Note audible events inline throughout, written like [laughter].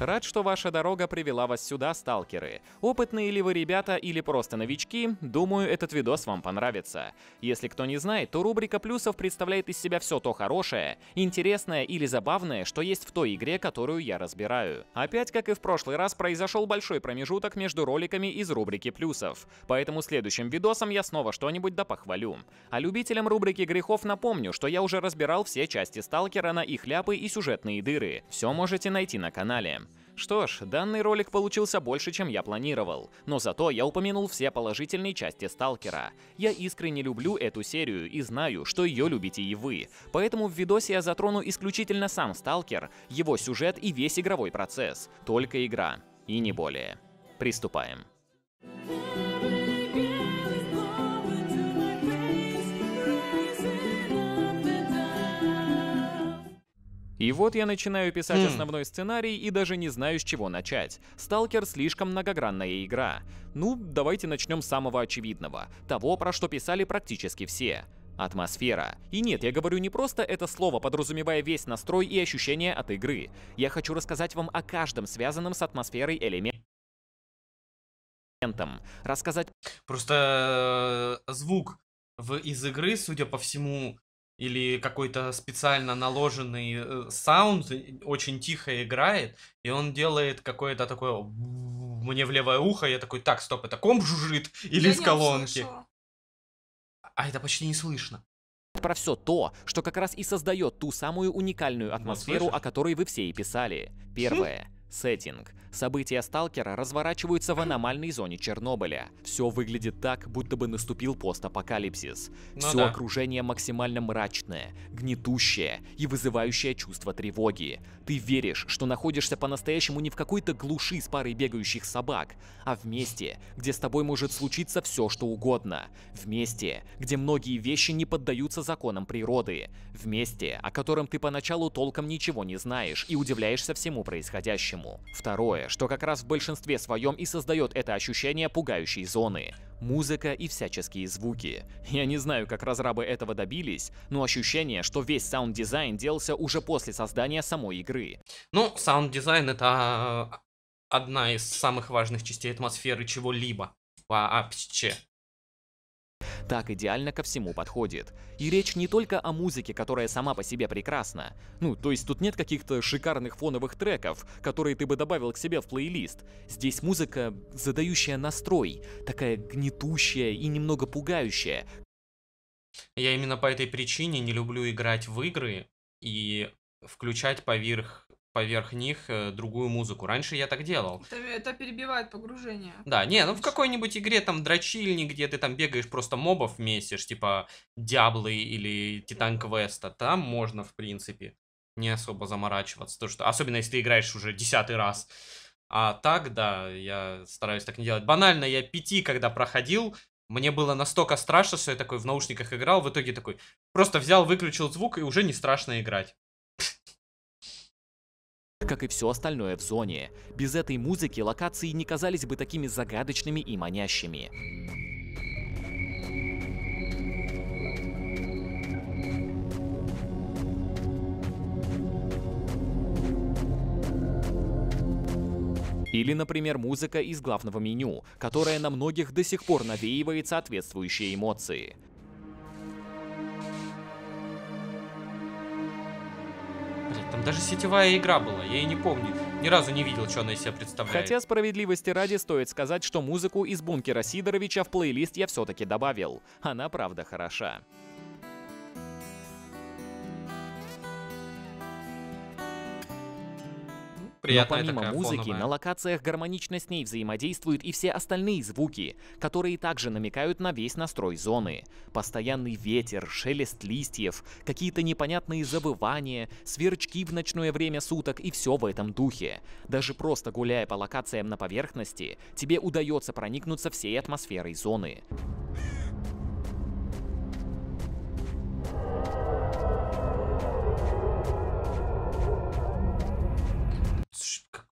Рад, что ваша дорога привела вас сюда, сталкеры. Опытные ли вы ребята или просто новички, думаю, этот видос вам понравится. Если кто не знает, то рубрика плюсов представляет из себя все то хорошее, интересное или забавное, что есть в той игре, которую я разбираю. Опять, как и в прошлый раз, произошел большой промежуток между роликами из рубрики плюсов. Поэтому следующим видосом я снова что-нибудь да похвалю. А любителям рубрики грехов напомню, что я уже разбирал все части сталкера на их ляпы и сюжетные дыры. Все можете найти на канале. Что ж, данный ролик получился больше, чем я планировал, но зато я упомянул все положительные части Сталкера. Я искренне люблю эту серию и знаю, что ее любите и вы, поэтому в видосе я затрону исключительно сам Сталкер, его сюжет и весь игровой процесс, только игра, и не более. Приступаем. Thank you И вот я начинаю писать хм. основной сценарий и даже не знаю, с чего начать. Сталкер слишком многогранная игра. Ну, давайте начнем с самого очевидного, того, про что писали практически все. Атмосфера. И нет, я говорю не просто это слово, подразумевая весь настрой и ощущения от игры. Я хочу рассказать вам о каждом связанном с атмосферой элементом, Рассказать... Просто э, звук в, из игры, судя по всему, или какой-то специально наложенный э, саунд очень тихо играет, и он делает какое-то такое мне в левое ухо, я такой, так, стоп, это комп жужжит или я из колонки? А это почти не слышно. Про все то, что как раз и создает ту самую уникальную атмосферу, о которой вы все и писали. Хм. Первое. Хм Сеттинг. События Сталкера разворачиваются в аномальной зоне Чернобыля. Все выглядит так, будто бы наступил постапокалипсис. Ну Все да. окружение максимально мрачное, гнетущее и вызывающее чувство тревоги. Ты веришь, что находишься по-настоящему не в какой-то глуши с парой бегающих собак, а в месте, где с тобой может случиться все, что угодно. В месте, где многие вещи не поддаются законам природы. В месте, о котором ты поначалу толком ничего не знаешь и удивляешься всему происходящему нему. Второе, что как раз в большинстве своем и создает это ощущение пугающей зоны музыка и всяческие звуки. Я не знаю, как разрабы этого добились, но ощущение, что весь саунд-дизайн делался уже после создания самой игры. Ну, саунд-дизайн — это а, одна из самых важных частей атмосферы чего-либо вообще так идеально ко всему подходит. И речь не только о музыке, которая сама по себе прекрасна. Ну, то есть тут нет каких-то шикарных фоновых треков, которые ты бы добавил к себе в плейлист. Здесь музыка, задающая настрой, такая гнетущая и немного пугающая. Я именно по этой причине не люблю играть в игры и включать поверх поверх них э, другую музыку. Раньше я так делал. Это, это перебивает погружение. Да, не, ну в какой-нибудь игре там дрочильни, где ты там бегаешь, просто мобов месишь, типа Диаблы или Титан Квеста, там можно, в принципе, не особо заморачиваться. То, что... Особенно, если ты играешь уже десятый раз. А так, да, я стараюсь так не делать. Банально, я пяти, когда проходил, мне было настолько страшно, что я такой в наушниках играл, в итоге такой просто взял, выключил звук и уже не страшно играть как и все остальное в зоне. Без этой музыки локации не казались бы такими загадочными и манящими. Или, например, музыка из главного меню, которая на многих до сих пор навеивает соответствующие эмоции. Блять, там даже сетевая игра была, я и не помню. Ни разу не видел, что она из себя представляет. Хотя справедливости ради стоит сказать, что музыку из бункера Сидоровича в плейлист я все-таки добавил. Она правда хороша. приятная Но помимо музыки, фоновая. на локациях гармонично с ней взаимодействуют и все остальные звуки, которые также намекают на весь настрой зоны. Постоянный ветер, шелест листьев, какие-то непонятные забывания, сверчки в ночное время суток и все в этом духе. Даже просто гуляя по локациям на поверхности, тебе удается проникнуться всей атмосферой зоны.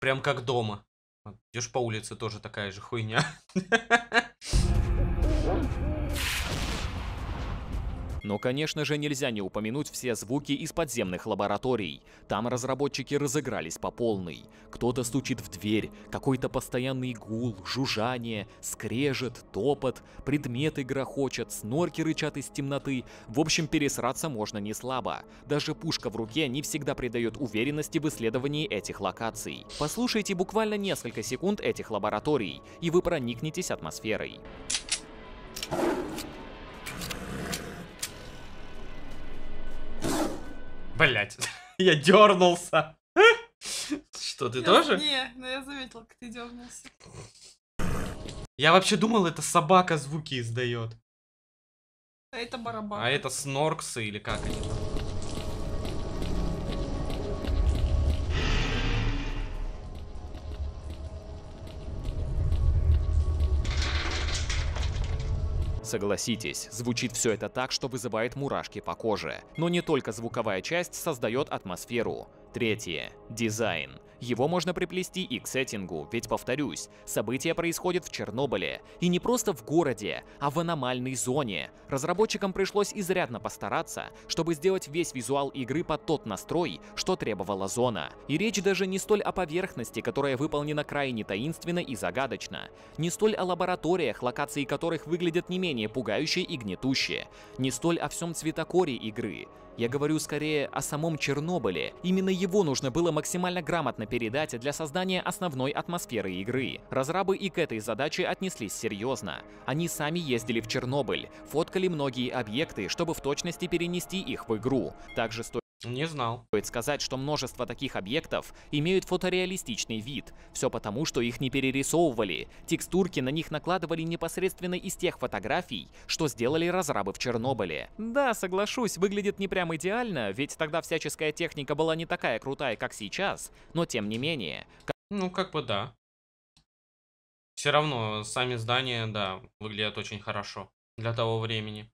Прям как дома. Идешь по улице, тоже такая же хуйня. [laughs] Но, конечно же, нельзя не упомянуть все звуки из подземных лабораторий. Там разработчики разыгрались по полной. Кто-то стучит в дверь, какой-то постоянный гул, жужжание, скрежет, топот, предметы грохочет, снорки рычат из темноты. В общем, пересраться можно не слабо. Даже пушка в руке не всегда придает уверенности в исследовании этих локаций. Послушайте буквально несколько секунд этих лабораторий, и вы проникнетесь атмосферой. Блять, [laughs] я дернулся. Что, ты я, тоже? Не, но ну я заметил, как ты дернулся. Я вообще думал, это собака звуки издает. А это барабан. А это снорксы или как они там? Согласитесь, звучит все это так, что вызывает мурашки по коже. Но не только звуковая часть создает атмосферу. Третье. Дизайн. Его можно приплести и к сеттингу, ведь, повторюсь, события происходят в Чернобыле. И не просто в городе, а в аномальной зоне. Разработчикам пришлось изрядно постараться, чтобы сделать весь визуал игры под тот настрой, что требовала зона. И речь даже не столь о поверхности, которая выполнена крайне таинственно и загадочно, не столь о лабораториях, локации которых выглядят не менее пугающе и гнетуще, не столь о всем цветокоре игры, я говорю скорее о самом Чернобыле. Именно его нужно было максимально грамотно передать для создания основной атмосферы игры. Разрабы и к этой задаче отнеслись серьезно. Они сами ездили в Чернобыль, фоткали многие объекты, чтобы в точности перенести их в игру. Также стоит не знал. Стоит сказать, что множество таких объектов имеют фотореалистичный вид. Все потому, что их не перерисовывали. Текстурки на них накладывали непосредственно из тех фотографий, что сделали разрабы в Чернобыле. Да, соглашусь, выглядит не прям идеально, ведь тогда всяческая техника была не такая крутая, как сейчас. Но тем не менее... Как... Ну, как бы да. Все равно, сами здания, да, выглядят очень хорошо для того времени.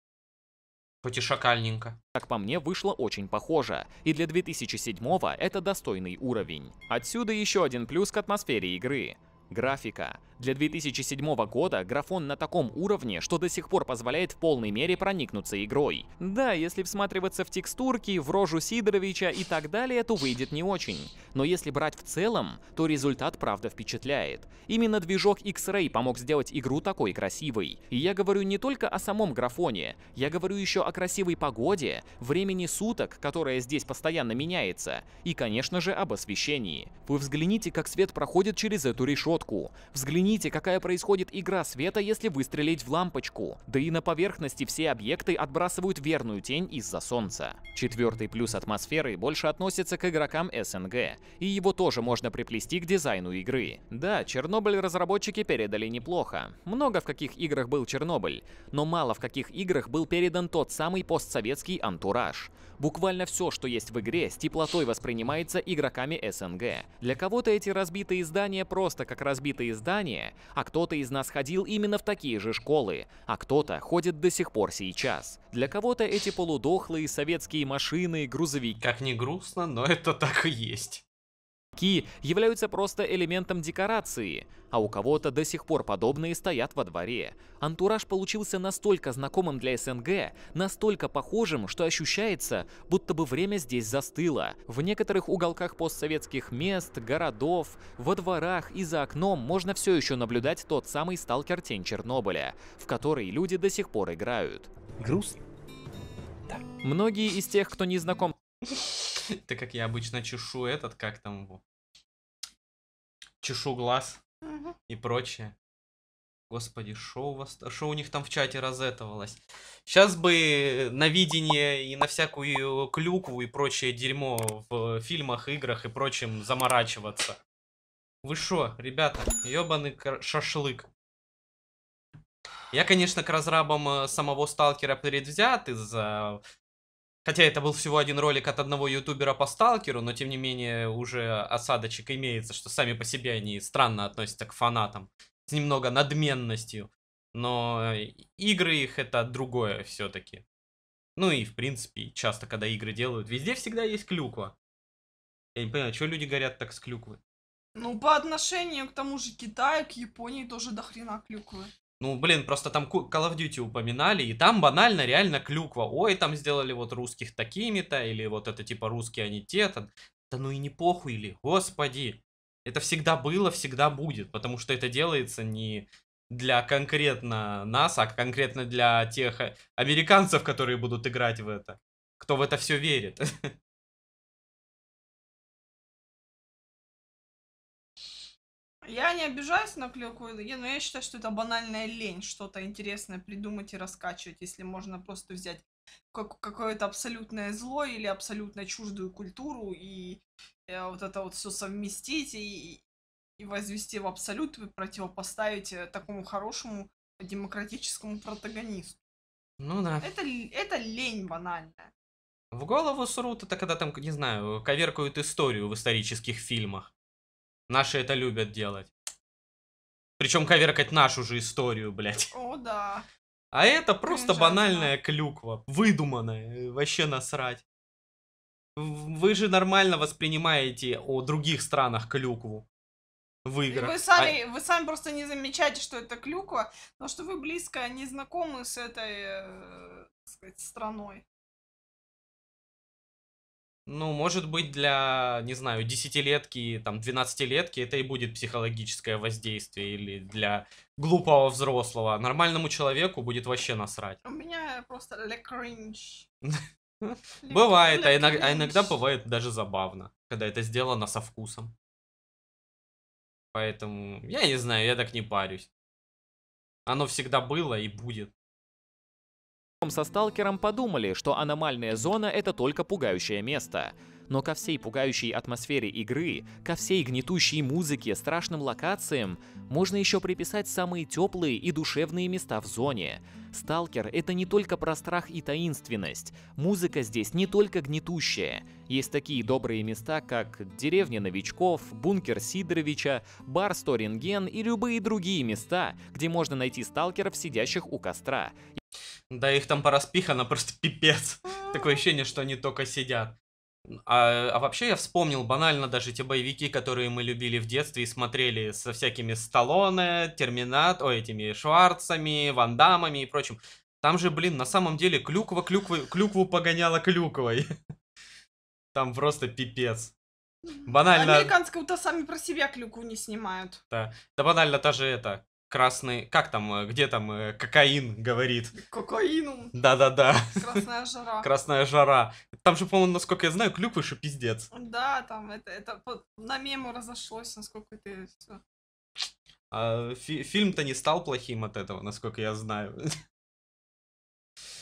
Хоть и шакальненько. Как по мне, вышло очень похоже. И для 2007-го это достойный уровень. Отсюда еще один плюс к атмосфере игры. Графика. Для 2007 года графон на таком уровне, что до сих пор позволяет в полной мере проникнуться игрой. Да, если всматриваться в текстурки, в рожу Сидоровича и так далее, то выйдет не очень. Но если брать в целом, то результат правда впечатляет. Именно движок X-Ray помог сделать игру такой красивой. И я говорю не только о самом графоне, я говорю еще о красивой погоде, времени суток, которое здесь постоянно меняется, и, конечно же, об освещении. Вы взгляните, как свет проходит через эту решетку. Взгляните Оцените, какая происходит игра света, если выстрелить в лампочку. Да и на поверхности все объекты отбрасывают верную тень из-за солнца. Четвертый плюс атмосферы больше относится к игрокам СНГ, и его тоже можно приплести к дизайну игры. Да, Чернобыль разработчики передали неплохо. Много в каких играх был Чернобыль, но мало в каких играх был передан тот самый постсоветский антураж. Буквально все, что есть в игре, с теплотой воспринимается игроками СНГ. Для кого-то эти разбитые здания просто как разбитые здания, а кто-то из нас ходил именно в такие же школы, а кто-то ходит до сих пор сейчас. Для кого-то эти полудохлые советские машины, грузовики... Как не грустно, но это так и есть замки являются просто элементом декорации, а у кого-то до сих пор подобные стоят во дворе. Антураж получился настолько знакомым для СНГ, настолько похожим, что ощущается, будто бы время здесь застыло. В некоторых уголках постсоветских мест, городов, во дворах и за окном можно все еще наблюдать тот самый сталкер Тень Чернобыля, в который люди до сих пор играют. Грустно? Да. Многие из тех, кто не знаком... [laughs] так как я обычно чешу этот, как там его, чешу глаз и прочее. Господи, что у вас, что у них там в чате разэтовалось? Сейчас бы на видение и на всякую клюкву и прочее дерьмо в фильмах, играх и прочем заморачиваться. Вы шо, ребята, ебаный шашлык. Я, конечно, к разрабам э, самого сталкера предвзят из-за Хотя это был всего один ролик от одного ютубера по сталкеру, но тем не менее уже осадочек имеется, что сами по себе они странно относятся к фанатам, с немного надменностью. Но игры их это другое все-таки. Ну и в принципе, часто, когда игры делают, везде всегда есть клюква. Я не понимаю, что люди говорят так с клюквы? Ну, по отношению к тому же Китаю, к Японии тоже дохрена клюквы. Ну, блин, просто там Call of Duty упоминали, и там банально реально клюква. Ой, там сделали вот русских такими-то, или вот это типа русские они те-то. Да ну и не похуй ли, господи. Это всегда было, всегда будет, потому что это делается не для конкретно нас, а конкретно для тех э, американцев, которые будут играть в это. Кто в это все верит. [laughs] Я не обижаюсь на клевую идею, но я считаю, что это банальная лень что-то интересное придумать и раскачивать, если можно просто взять как какое-то абсолютное зло или абсолютно чуждую культуру и э, вот это вот все совместить и, и возвести в абсолют и противопоставить э, такому хорошему демократическому протагонисту. Ну да. Это, это лень банальная. В голову срут, это когда там, не знаю, коверкают историю в исторических фильмах. Наши это любят делать. Причем коверкать нашу же историю, блядь. О, да. А это просто Кринжа, банальная да. клюква, выдуманная, вообще насрать. Вы же нормально воспринимаете о других странах клюкву в вы а сами, а... вы сами просто не замечаете, что это клюква, но что вы близко не знакомы с этой, э, сказать, страной. Ну, может быть, для, не знаю, десятилетки, там, двенадцатилетки это и будет психологическое воздействие или для глупого взрослого. Нормальному человеку будет вообще насрать. У меня просто ле кринж. [laughs] Бывает, а, а иногда бывает даже забавно, когда это сделано со вкусом. Поэтому, я не знаю, я так не парюсь. Оно всегда было и будет. Со сталкером подумали, что аномальная зона это только пугающее место. Но ко всей пугающей атмосфере игры, ко всей гнетущей музыке, страшным локациям, можно еще приписать самые теплые и душевные места в зоне. Сталкер — это не только про страх и таинственность, музыка здесь не только гнетущая. Есть такие добрые места, как деревня новичков, бункер Сидоровича, бар Сторинген и любые другие места, где можно найти сталкеров, сидящих у костра. Да их там пораспихано, [laughs] просто пипец. Такое ощущение, что они только сидят. А, а вообще я вспомнил банально даже те боевики, которые мы любили в детстве и смотрели со всякими Сталлоне, Терминат, о, этими Шварцами, Вандамами и прочим. Там же, блин, на самом деле клюква клюквы, клюкву погоняла клюквой. [laughs] Там просто пипец. Банально... Американские-то сами про себя клюкву не снимают. Да, да банально та же это, красный... Как там, э, где там э, кокаин говорит? Кокаину? Да-да-да. Красная жара. [laughs] Красная жара. Там же, по-моему, насколько я знаю, клюквы еще пиздец. Да, там это, это на мему разошлось, насколько ты все. А, фи- фильм-то не стал плохим от этого, насколько я знаю. [laughs]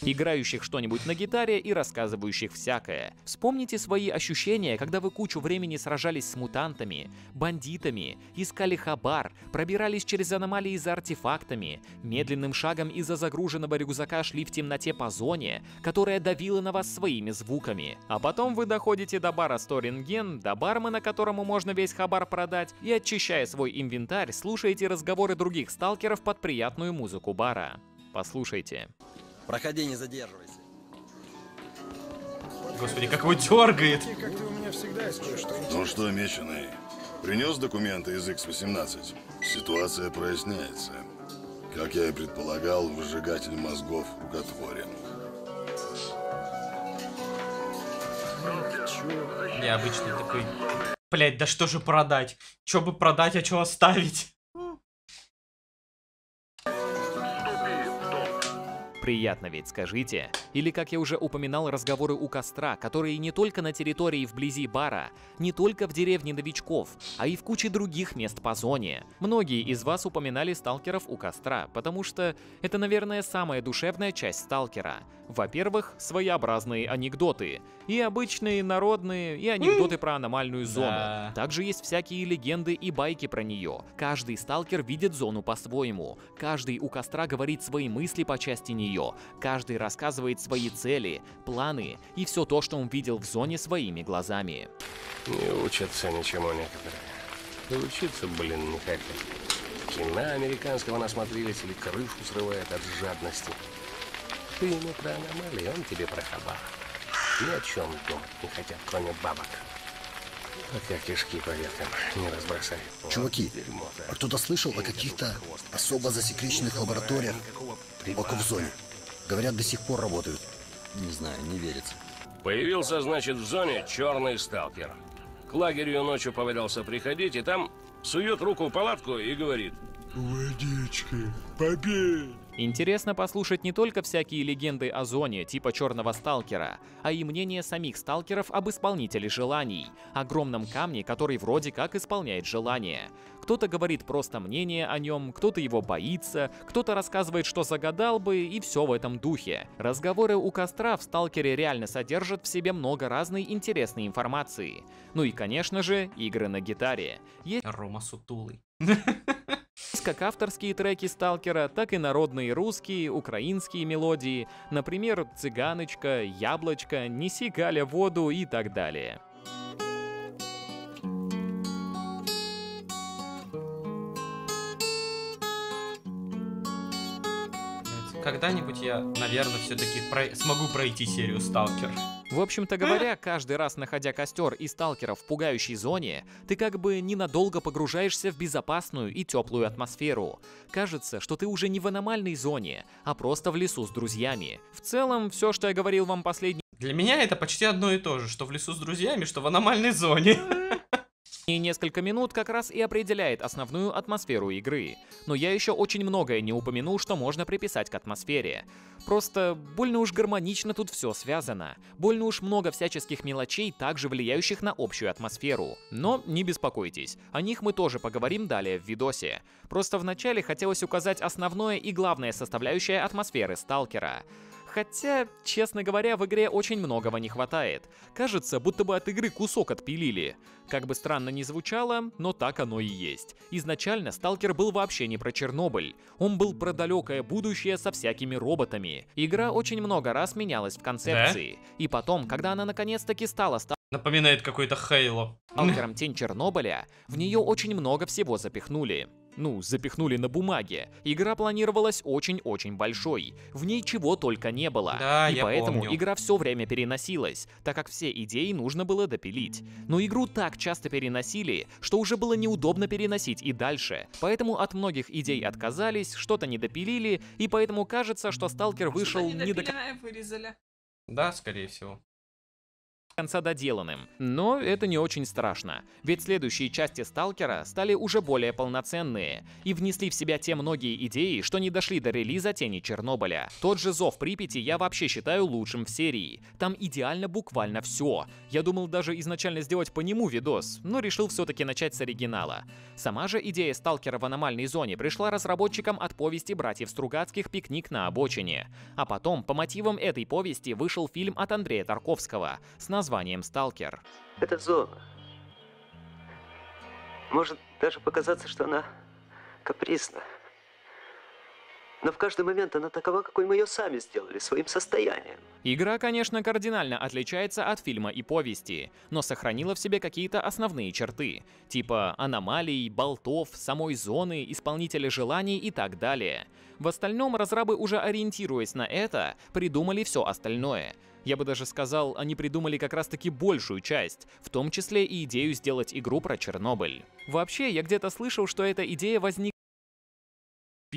играющих что-нибудь на гитаре и рассказывающих всякое. Вспомните свои ощущения, когда вы кучу времени сражались с мутантами, бандитами, искали хабар, пробирались через аномалии за артефактами, медленным шагом из-за загруженного рюкзака шли в темноте по зоне, которая давила на вас своими звуками. А потом вы доходите до бара 100 рентген, до бармена, которому можно весь хабар продать, и очищая свой инвентарь, слушаете разговоры других сталкеров под приятную музыку бара. Послушайте. Проходи, не задерживайся. Господи, как его дергает. Ну что, меченый, принес документы из X-18? Ситуация проясняется. Как я и предполагал, выжигатель мозгов рукотворен. Необычный такой. Блять, да что же продать? Чё бы продать, а чё оставить? Приятно ведь, скажите? Или, как я уже упоминал, разговоры у костра, которые не только на территории вблизи бара, не только в деревне новичков, а и в куче других мест по зоне. Многие из вас упоминали сталкеров у костра, потому что это, наверное, самая душевная часть сталкера. Во-первых, своеобразные анекдоты. И обычные, народные, и анекдоты про аномальную зону. Также есть всякие легенды и байки про нее. Каждый сталкер видит зону по-своему. Каждый у костра говорит свои мысли по части нее нее. Каждый рассказывает свои цели, планы и все то, что он видел в зоне своими глазами. Не учатся ничему некоторые. И учиться, блин, не хотят. Кино американского насмотрелись или крышу срывает от жадности. Ты ему про аномалии, он тебе про хабар. Ни о чем думать не хотят, кроме бабок. Пока а кишки по веткам не разбросай. Чуваки, а кто-то слышал о каких-то особо засекреченных лабораториях глубоко в зоне? Говорят, до сих пор работают. Не знаю, не верится. Появился, значит, в зоне черный сталкер. К лагерю ночью повадился приходить, и там сует руку в палатку и говорит, Водички, попей! Интересно послушать не только всякие легенды о зоне типа черного сталкера, а и мнение самих сталкеров об исполнителе желаний, огромном камне, который вроде как исполняет желание. Кто-то говорит просто мнение о нем, кто-то его боится, кто-то рассказывает, что загадал бы, и все в этом духе. Разговоры у костра в сталкере реально содержат в себе много разной интересной информации. Ну и, конечно же, игры на гитаре. Есть... Рома Сутулый. [laughs] как авторские треки «Сталкера», так и народные русские, украинские мелодии, например, «Цыганочка», «Яблочко», «Неси Галя воду» и так далее. когда-нибудь я, наверное, все-таки про... смогу пройти серию Сталкер. В общем-то говоря, каждый раз находя костер и сталкера в пугающей зоне, ты как бы ненадолго погружаешься в безопасную и теплую атмосферу. Кажется, что ты уже не в аномальной зоне, а просто в лесу с друзьями. В целом, все, что я говорил вам последний... Для меня это почти одно и то же, что в лесу с друзьями, что в аномальной зоне. [laughs] И несколько минут как раз и определяет основную атмосферу игры. Но я еще очень многое не упомянул, что можно приписать к атмосфере. Просто больно уж гармонично тут все связано. Больно уж много всяческих мелочей, также влияющих на общую атмосферу. Но не беспокойтесь, о них мы тоже поговорим далее в видосе. Просто вначале хотелось указать основное и главное составляющее атмосферы сталкера. Хотя, честно говоря, в игре очень многого не хватает. Кажется, будто бы от игры кусок отпилили. Как бы странно ни звучало, но так оно и есть. Изначально Сталкер был вообще не про Чернобыль. Он был про далекое будущее со всякими роботами. Игра очень много раз менялась в концепции. Да? И потом, когда она наконец-таки стала Напоминает какой-то Хейло. Сталкером Тень Чернобыля в нее очень много всего запихнули. Ну, запихнули на бумаге. Игра планировалась очень-очень большой. В ней чего только не было. Да, и поэтому помню. игра все время переносилась, так как все идеи нужно было допилить. Но игру так часто переносили, что уже было неудобно переносить и дальше. Поэтому от многих идей отказались, что-то не допилили, и поэтому кажется, что Сталкер вышел не, не до... вырезали. Да, скорее всего конца доделанным. Но это не очень страшно, ведь следующие части Сталкера стали уже более полноценные и внесли в себя те многие идеи, что не дошли до релиза Тени Чернобыля. Тот же Зов Припяти я вообще считаю лучшим в серии. Там идеально буквально все. Я думал даже изначально сделать по нему видос, но решил все-таки начать с оригинала. Сама же идея Сталкера в аномальной зоне пришла разработчикам от повести братьев Стругацких «Пикник на обочине». А потом по мотивам этой повести вышел фильм от Андрея Тарковского с названием названием «Сталкер». Это зона. Может даже показаться, что она капризна. Но в каждый момент она такова, какой мы ее сами сделали, своим состоянием. Игра, конечно, кардинально отличается от фильма и повести, но сохранила в себе какие-то основные черты, типа аномалий, болтов, самой зоны, исполнителя желаний и так далее. В остальном разрабы, уже ориентируясь на это, придумали все остальное – я бы даже сказал, они придумали как раз-таки большую часть, в том числе и идею сделать игру про Чернобыль. Вообще, я где-то слышал, что эта идея возникла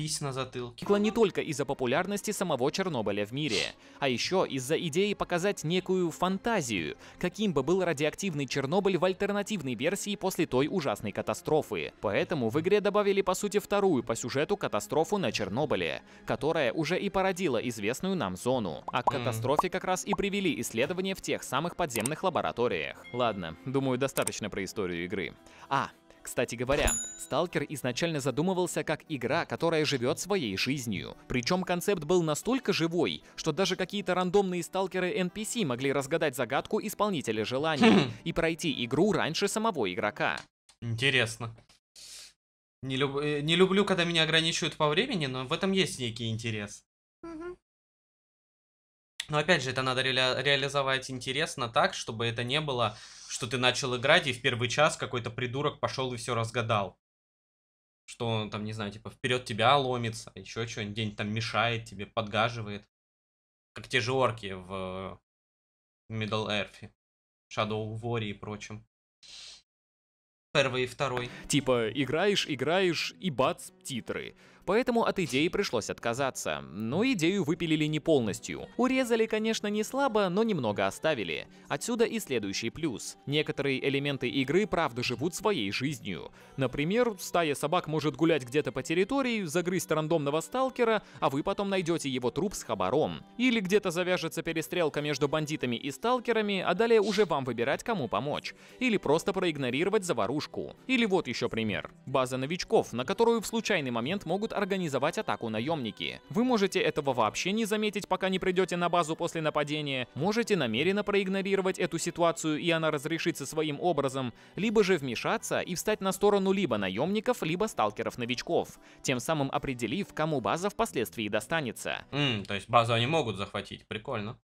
Надпись на затылке. Кикла не только из-за популярности самого Чернобыля в мире, а еще из-за идеи показать некую фантазию, каким бы был радиоактивный Чернобыль в альтернативной версии после той ужасной катастрофы. Поэтому в игре добавили по сути вторую по сюжету катастрофу на Чернобыле, которая уже и породила известную нам зону. А к катастрофе как раз и привели исследования в тех самых подземных лабораториях. Ладно, думаю, достаточно про историю игры. А, кстати говоря, Сталкер изначально задумывался как игра, которая живет своей жизнью. Причем концепт был настолько живой, что даже какие-то рандомные сталкеры NPC могли разгадать загадку исполнителя желаний хм. и пройти игру раньше самого игрока. Интересно. Не, люб... Э, не люблю, когда меня ограничивают по времени, но в этом есть некий интерес. Но опять же, это надо ре реализовать интересно так, чтобы это не было что ты начал играть, и в первый час какой-то придурок пошел и все разгадал. Что он там, не знаю, типа вперед тебя ломится, еще что-нибудь, день там мешает тебе, подгаживает. Как те же орки в Middle Earth, Shadow War и прочем. Первый и второй. Типа играешь, играешь, и бац, титры поэтому от идеи пришлось отказаться. Но идею выпилили не полностью. Урезали, конечно, не слабо, но немного оставили. Отсюда и следующий плюс. Некоторые элементы игры правда живут своей жизнью. Например, стая собак может гулять где-то по территории, загрызть рандомного сталкера, а вы потом найдете его труп с хабаром. Или где-то завяжется перестрелка между бандитами и сталкерами, а далее уже вам выбирать, кому помочь. Или просто проигнорировать заварушку. Или вот еще пример. База новичков, на которую в случайный момент могут организовать атаку наемники. Вы можете этого вообще не заметить, пока не придете на базу после нападения, можете намеренно проигнорировать эту ситуацию и она разрешится своим образом, либо же вмешаться и встать на сторону либо наемников, либо сталкеров-новичков, тем самым определив, кому база впоследствии достанется. Mm, то есть базу они могут захватить, прикольно.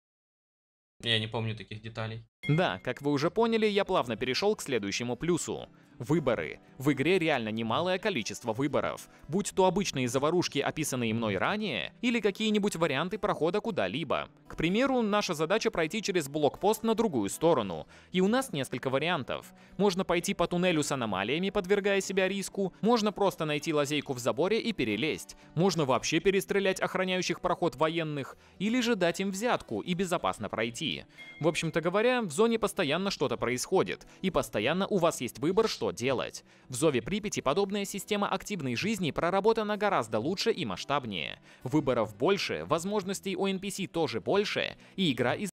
Я не помню таких деталей. Да, как вы уже поняли, я плавно перешел к следующему плюсу. Выборы. В игре реально немалое количество выборов. Будь то обычные заварушки, описанные мной ранее, или какие-нибудь варианты прохода куда-либо. К примеру, наша задача пройти через блокпост на другую сторону. И у нас несколько вариантов. Можно пойти по туннелю с аномалиями, подвергая себя риску. Можно просто найти лазейку в заборе и перелезть. Можно вообще перестрелять охраняющих проход военных. Или же дать им взятку и безопасно пройти. В общем-то говоря, в зоне постоянно что-то происходит, и постоянно у вас есть выбор, что делать. В Зове Припяти подобная система активной жизни проработана гораздо лучше и масштабнее. Выборов больше, возможностей у NPC тоже больше, и игра из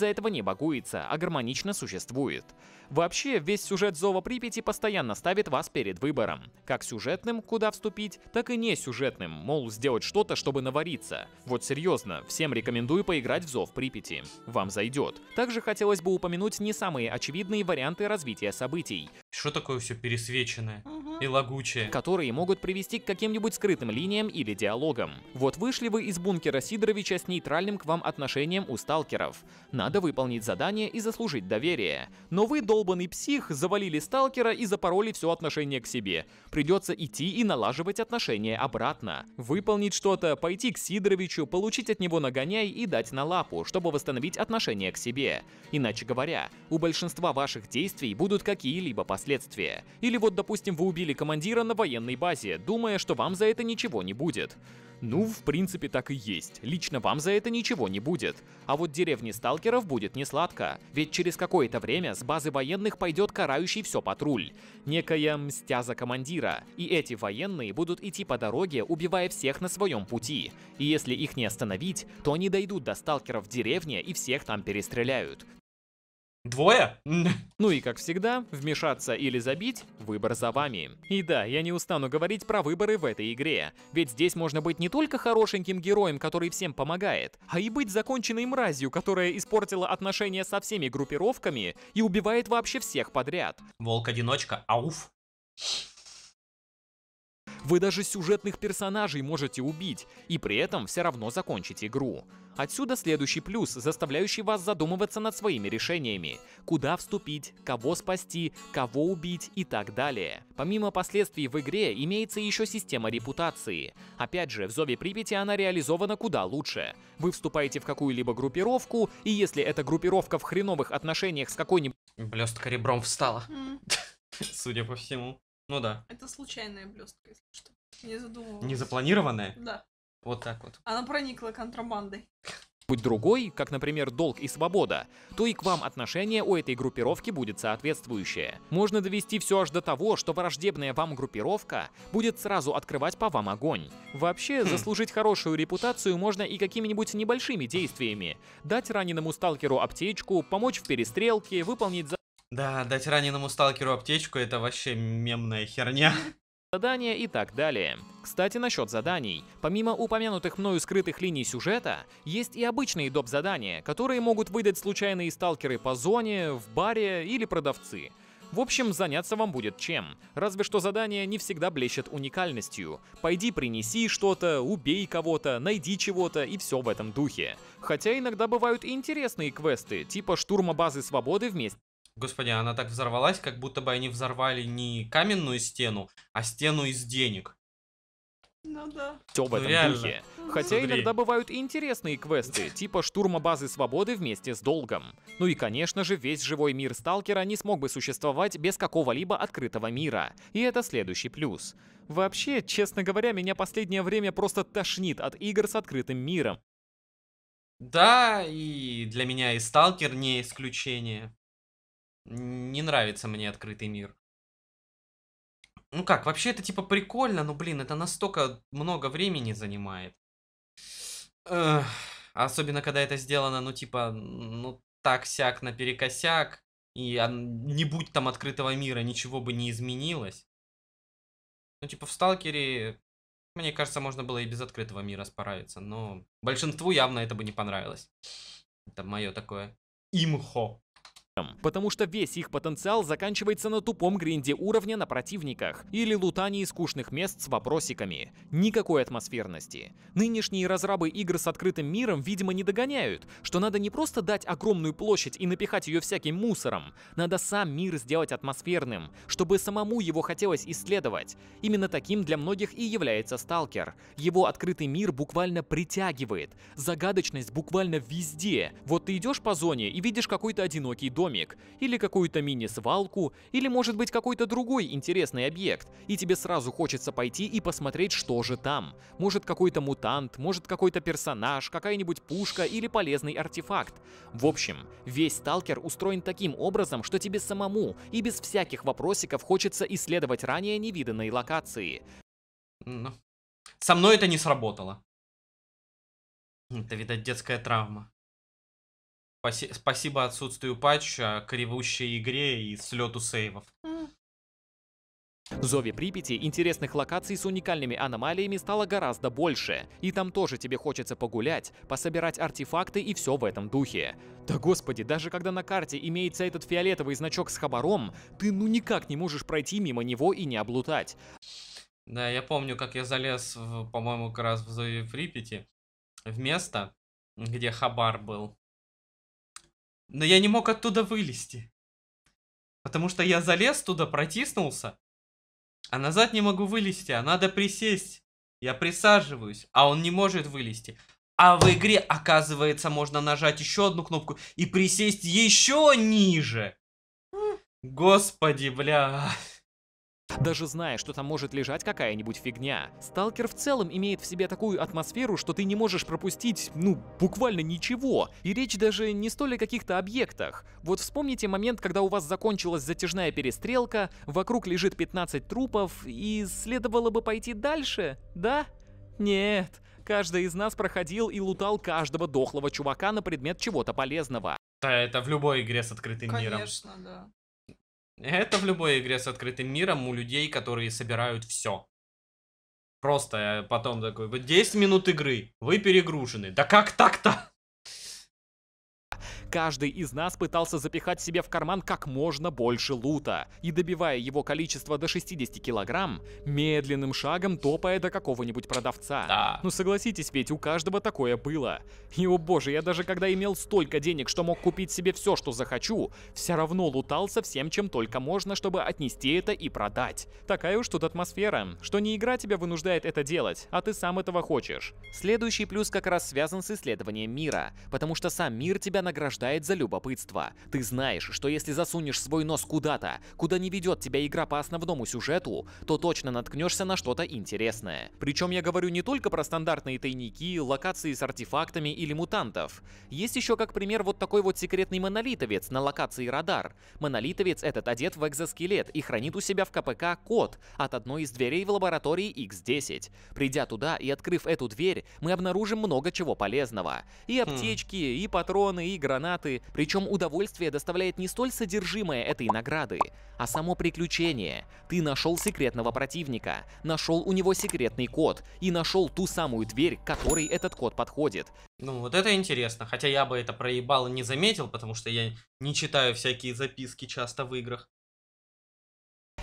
из-за этого не багуется, а гармонично существует. Вообще, весь сюжет Зова Припяти постоянно ставит вас перед выбором. Как сюжетным, куда вступить, так и не сюжетным, мол, сделать что-то, чтобы навариться. Вот серьезно, всем рекомендую поиграть в Зов Припяти. Вам зайдет. Также хотелось бы упомянуть не самые очевидные варианты развития событий. Что такое все пересвеченное и лагучее? Которые могут привести к каким-нибудь скрытым линиям или диалогам. Вот вышли вы из бункера Сидоровича с нейтральным к вам отношением у сталкеров. Надо надо выполнить задание и заслужить доверие. Но вы, долбанный псих, завалили сталкера и запороли все отношение к себе. Придется идти и налаживать отношения обратно. Выполнить что-то, пойти к Сидоровичу, получить от него нагоняй и дать на лапу, чтобы восстановить отношение к себе. Иначе говоря, у большинства ваших действий будут какие-либо последствия. Или вот, допустим, вы убили командира на военной базе, думая, что вам за это ничего не будет. Ну, в принципе, так и есть. Лично вам за это ничего не будет. А вот деревне сталкеров будет не сладко. Ведь через какое-то время с базы военных пойдет карающий все патруль. Некая мстя за командира. И эти военные будут идти по дороге, убивая всех на своем пути. И если их не остановить, то они дойдут до сталкеров в деревне и всех там перестреляют. Двое? Ну и как всегда, вмешаться или забить – выбор за вами. И да, я не устану говорить про выборы в этой игре, ведь здесь можно быть не только хорошеньким героем, который всем помогает, а и быть законченной мразью, которая испортила отношения со всеми группировками и убивает вообще всех подряд. Волк-одиночка, ауф. Вы даже сюжетных персонажей можете убить, и при этом все равно закончить игру. Отсюда следующий плюс, заставляющий вас задумываться над своими решениями. Куда вступить, кого спасти, кого убить и так далее. Помимо последствий в игре имеется еще система репутации. Опять же, в Зове Припяти она реализована куда лучше. Вы вступаете в какую-либо группировку, и если эта группировка в хреновых отношениях с какой-нибудь... Блестка ребром встала. [laughs] Судя по всему. Ну да. Это случайная блестка, если что. Не задумывалась. Незапланированная? Да. Вот так вот. Она проникла контрабандой. Будь другой, как, например, долг и свобода, то и к вам отношение у этой группировки будет соответствующее. Можно довести все аж до того, что враждебная вам группировка будет сразу открывать по вам огонь. Вообще, хм. заслужить хорошую репутацию можно и какими-нибудь небольшими действиями. Дать раненому сталкеру аптечку, помочь в перестрелке, выполнить... За... Да, дать раненому сталкеру аптечку это вообще мемная херня. [laughs] Задания и так далее. Кстати, насчет заданий. Помимо упомянутых мною скрытых линий сюжета, есть и обычные доп. задания, которые могут выдать случайные сталкеры по зоне, в баре или продавцы. В общем, заняться вам будет чем. Разве что задания не всегда блещет уникальностью. Пойди принеси что-то, убей кого-то, найди чего-то и все в этом духе. Хотя иногда бывают и интересные квесты, типа штурма базы свободы вместе Господи, она так взорвалась, как будто бы они взорвали не каменную стену, а стену из денег. Ну да. Все в ну, этом Реально. духе. Хотя Смотри. иногда бывают и интересные квесты, типа штурма базы свободы вместе с долгом. Ну и, конечно же, весь живой мир сталкера не смог бы существовать без какого-либо открытого мира. И это следующий плюс. Вообще, честно говоря, меня последнее время просто тошнит от игр с открытым миром. Да, и для меня и сталкер не исключение. Не нравится мне открытый мир. Ну как, вообще это типа прикольно, но, блин, это настолько много времени занимает. Эх, особенно, когда это сделано, ну типа, ну так-сяк наперекосяк. И не будь там открытого мира, ничего бы не изменилось. Ну типа в Сталкере, мне кажется, можно было и без открытого мира справиться. Но большинству явно это бы не понравилось. Это мое такое имхо слишком, потому что весь их потенциал заканчивается на тупом гринде уровня на противниках или лутании скучных мест с вопросиками. Никакой атмосферности. Нынешние разрабы игр с открытым миром, видимо, не догоняют, что надо не просто дать огромную площадь и напихать ее всяким мусором, надо сам мир сделать атмосферным, чтобы самому его хотелось исследовать. Именно таким для многих и является Сталкер. Его открытый мир буквально притягивает, загадочность буквально везде. Вот ты идешь по зоне и видишь какой-то одинокий домик, домик, или какую-то мини-свалку, или может быть какой-то другой интересный объект, и тебе сразу хочется пойти и посмотреть, что же там. Может какой-то мутант, может какой-то персонаж, какая-нибудь пушка или полезный артефакт. В общем, весь сталкер устроен таким образом, что тебе самому и без всяких вопросиков хочется исследовать ранее невиданные локации. Ну, со мной это не сработало. Это, видать, детская травма. Спасибо отсутствию патча, кривущей игре и слету сейвов. Зове Припяти интересных локаций с уникальными аномалиями стало гораздо больше. И там тоже тебе хочется погулять, пособирать артефакты и все в этом духе. Да господи, даже когда на карте имеется этот фиолетовый значок с хабаром, ты ну никак не можешь пройти мимо него и не облутать. Да, я помню, как я залез, по-моему, как раз в Зове Припяти, в место, где хабар был. Но я не мог оттуда вылезти. Потому что я залез туда, протиснулся, а назад не могу вылезти, а надо присесть. Я присаживаюсь, а он не может вылезти. А в игре, оказывается, можно нажать еще одну кнопку и присесть еще ниже. Господи, бля. Даже зная, что там может лежать какая-нибудь фигня. Сталкер в целом имеет в себе такую атмосферу, что ты не можешь пропустить, ну, буквально ничего. И речь даже не столь о каких-то объектах. Вот вспомните момент, когда у вас закончилась затяжная перестрелка, вокруг лежит 15 трупов, и следовало бы пойти дальше, да? Нет, каждый из нас проходил и лутал каждого дохлого чувака на предмет чего-то полезного. Да, это в любой игре с открытым Конечно, миром. Конечно, да. Это в любой игре с открытым миром у людей, которые собирают все. Просто э, потом такой, вот 10 минут игры, вы перегружены. Да как так-то? Каждый из нас пытался запихать себе в карман как можно больше лута, и добивая его количество до 60 килограмм, медленным шагом топая до какого-нибудь продавца. Да. Ну согласитесь, ведь у каждого такое было. И о боже, я даже когда имел столько денег, что мог купить себе все, что захочу, все равно лутался всем, чем только можно, чтобы отнести это и продать. Такая уж тут атмосфера, что не игра тебя вынуждает это делать, а ты сам этого хочешь. Следующий плюс как раз связан с исследованием мира, потому что сам мир тебя награждает побеждает за любопытство. Ты знаешь, что если засунешь свой нос куда-то, куда не ведет тебя игра по основному сюжету, то точно наткнешься на что-то интересное. Причем я говорю не только про стандартные тайники, локации с артефактами или мутантов. Есть еще как пример вот такой вот секретный монолитовец на локации радар. Монолитовец этот одет в экзоскелет и хранит у себя в КПК код от одной из дверей в лаборатории X10. Придя туда и открыв эту дверь, мы обнаружим много чего полезного. И хм. аптечки, и патроны, и гранаты, экспонаты, причем удовольствие доставляет не столь содержимое этой награды, а само приключение. Ты нашел секретного противника, нашел у него секретный код и нашел ту самую дверь, к которой этот код подходит. Ну вот это интересно, хотя я бы это проебал и не заметил, потому что я не читаю всякие записки часто в играх.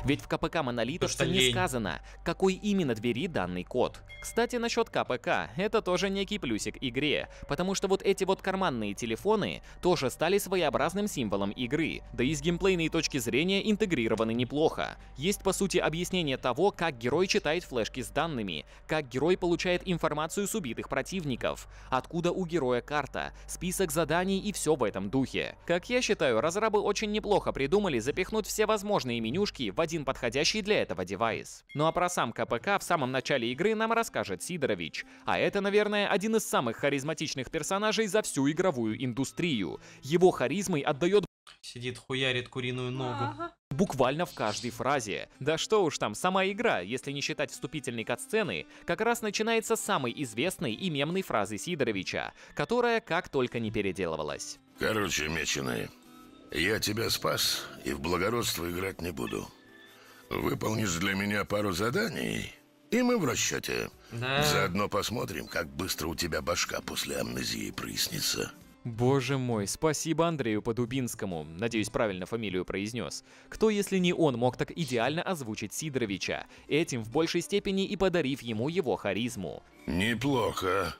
Ведь в КПК монолитовца не сказано, какой именно двери данный код. Кстати, насчет КПК, это тоже некий плюсик игре, потому что вот эти вот карманные телефоны тоже стали своеобразным символом игры, да и с геймплейной точки зрения интегрированы неплохо. Есть по сути объяснение того, как герой читает флешки с данными, как герой получает информацию с убитых противников, откуда у героя карта, список заданий и все в этом духе. Как я считаю, разрабы очень неплохо придумали запихнуть все возможные менюшки в один один подходящий для этого девайс. Ну а про сам КПК в самом начале игры нам расскажет Сидорович. А это, наверное, один из самых харизматичных персонажей за всю игровую индустрию. Его харизмой отдает Сидит, хуярит куриную ногу. Буквально в каждой фразе. Да что уж там, сама игра, если не считать вступительной катсцены, как раз начинается с самой известной и мемной фразы Сидоровича, которая как только не переделывалась. Короче, меченые, я тебя спас и в благородство играть не буду. Выполнишь для меня пару заданий, и мы в расчете. Да. Заодно посмотрим, как быстро у тебя башка после амнезии прояснится. Боже мой, спасибо Андрею Подубинскому, надеюсь, правильно фамилию произнес. Кто, если не он, мог так идеально озвучить Сидоровича, этим в большей степени и подарив ему его харизму? Неплохо.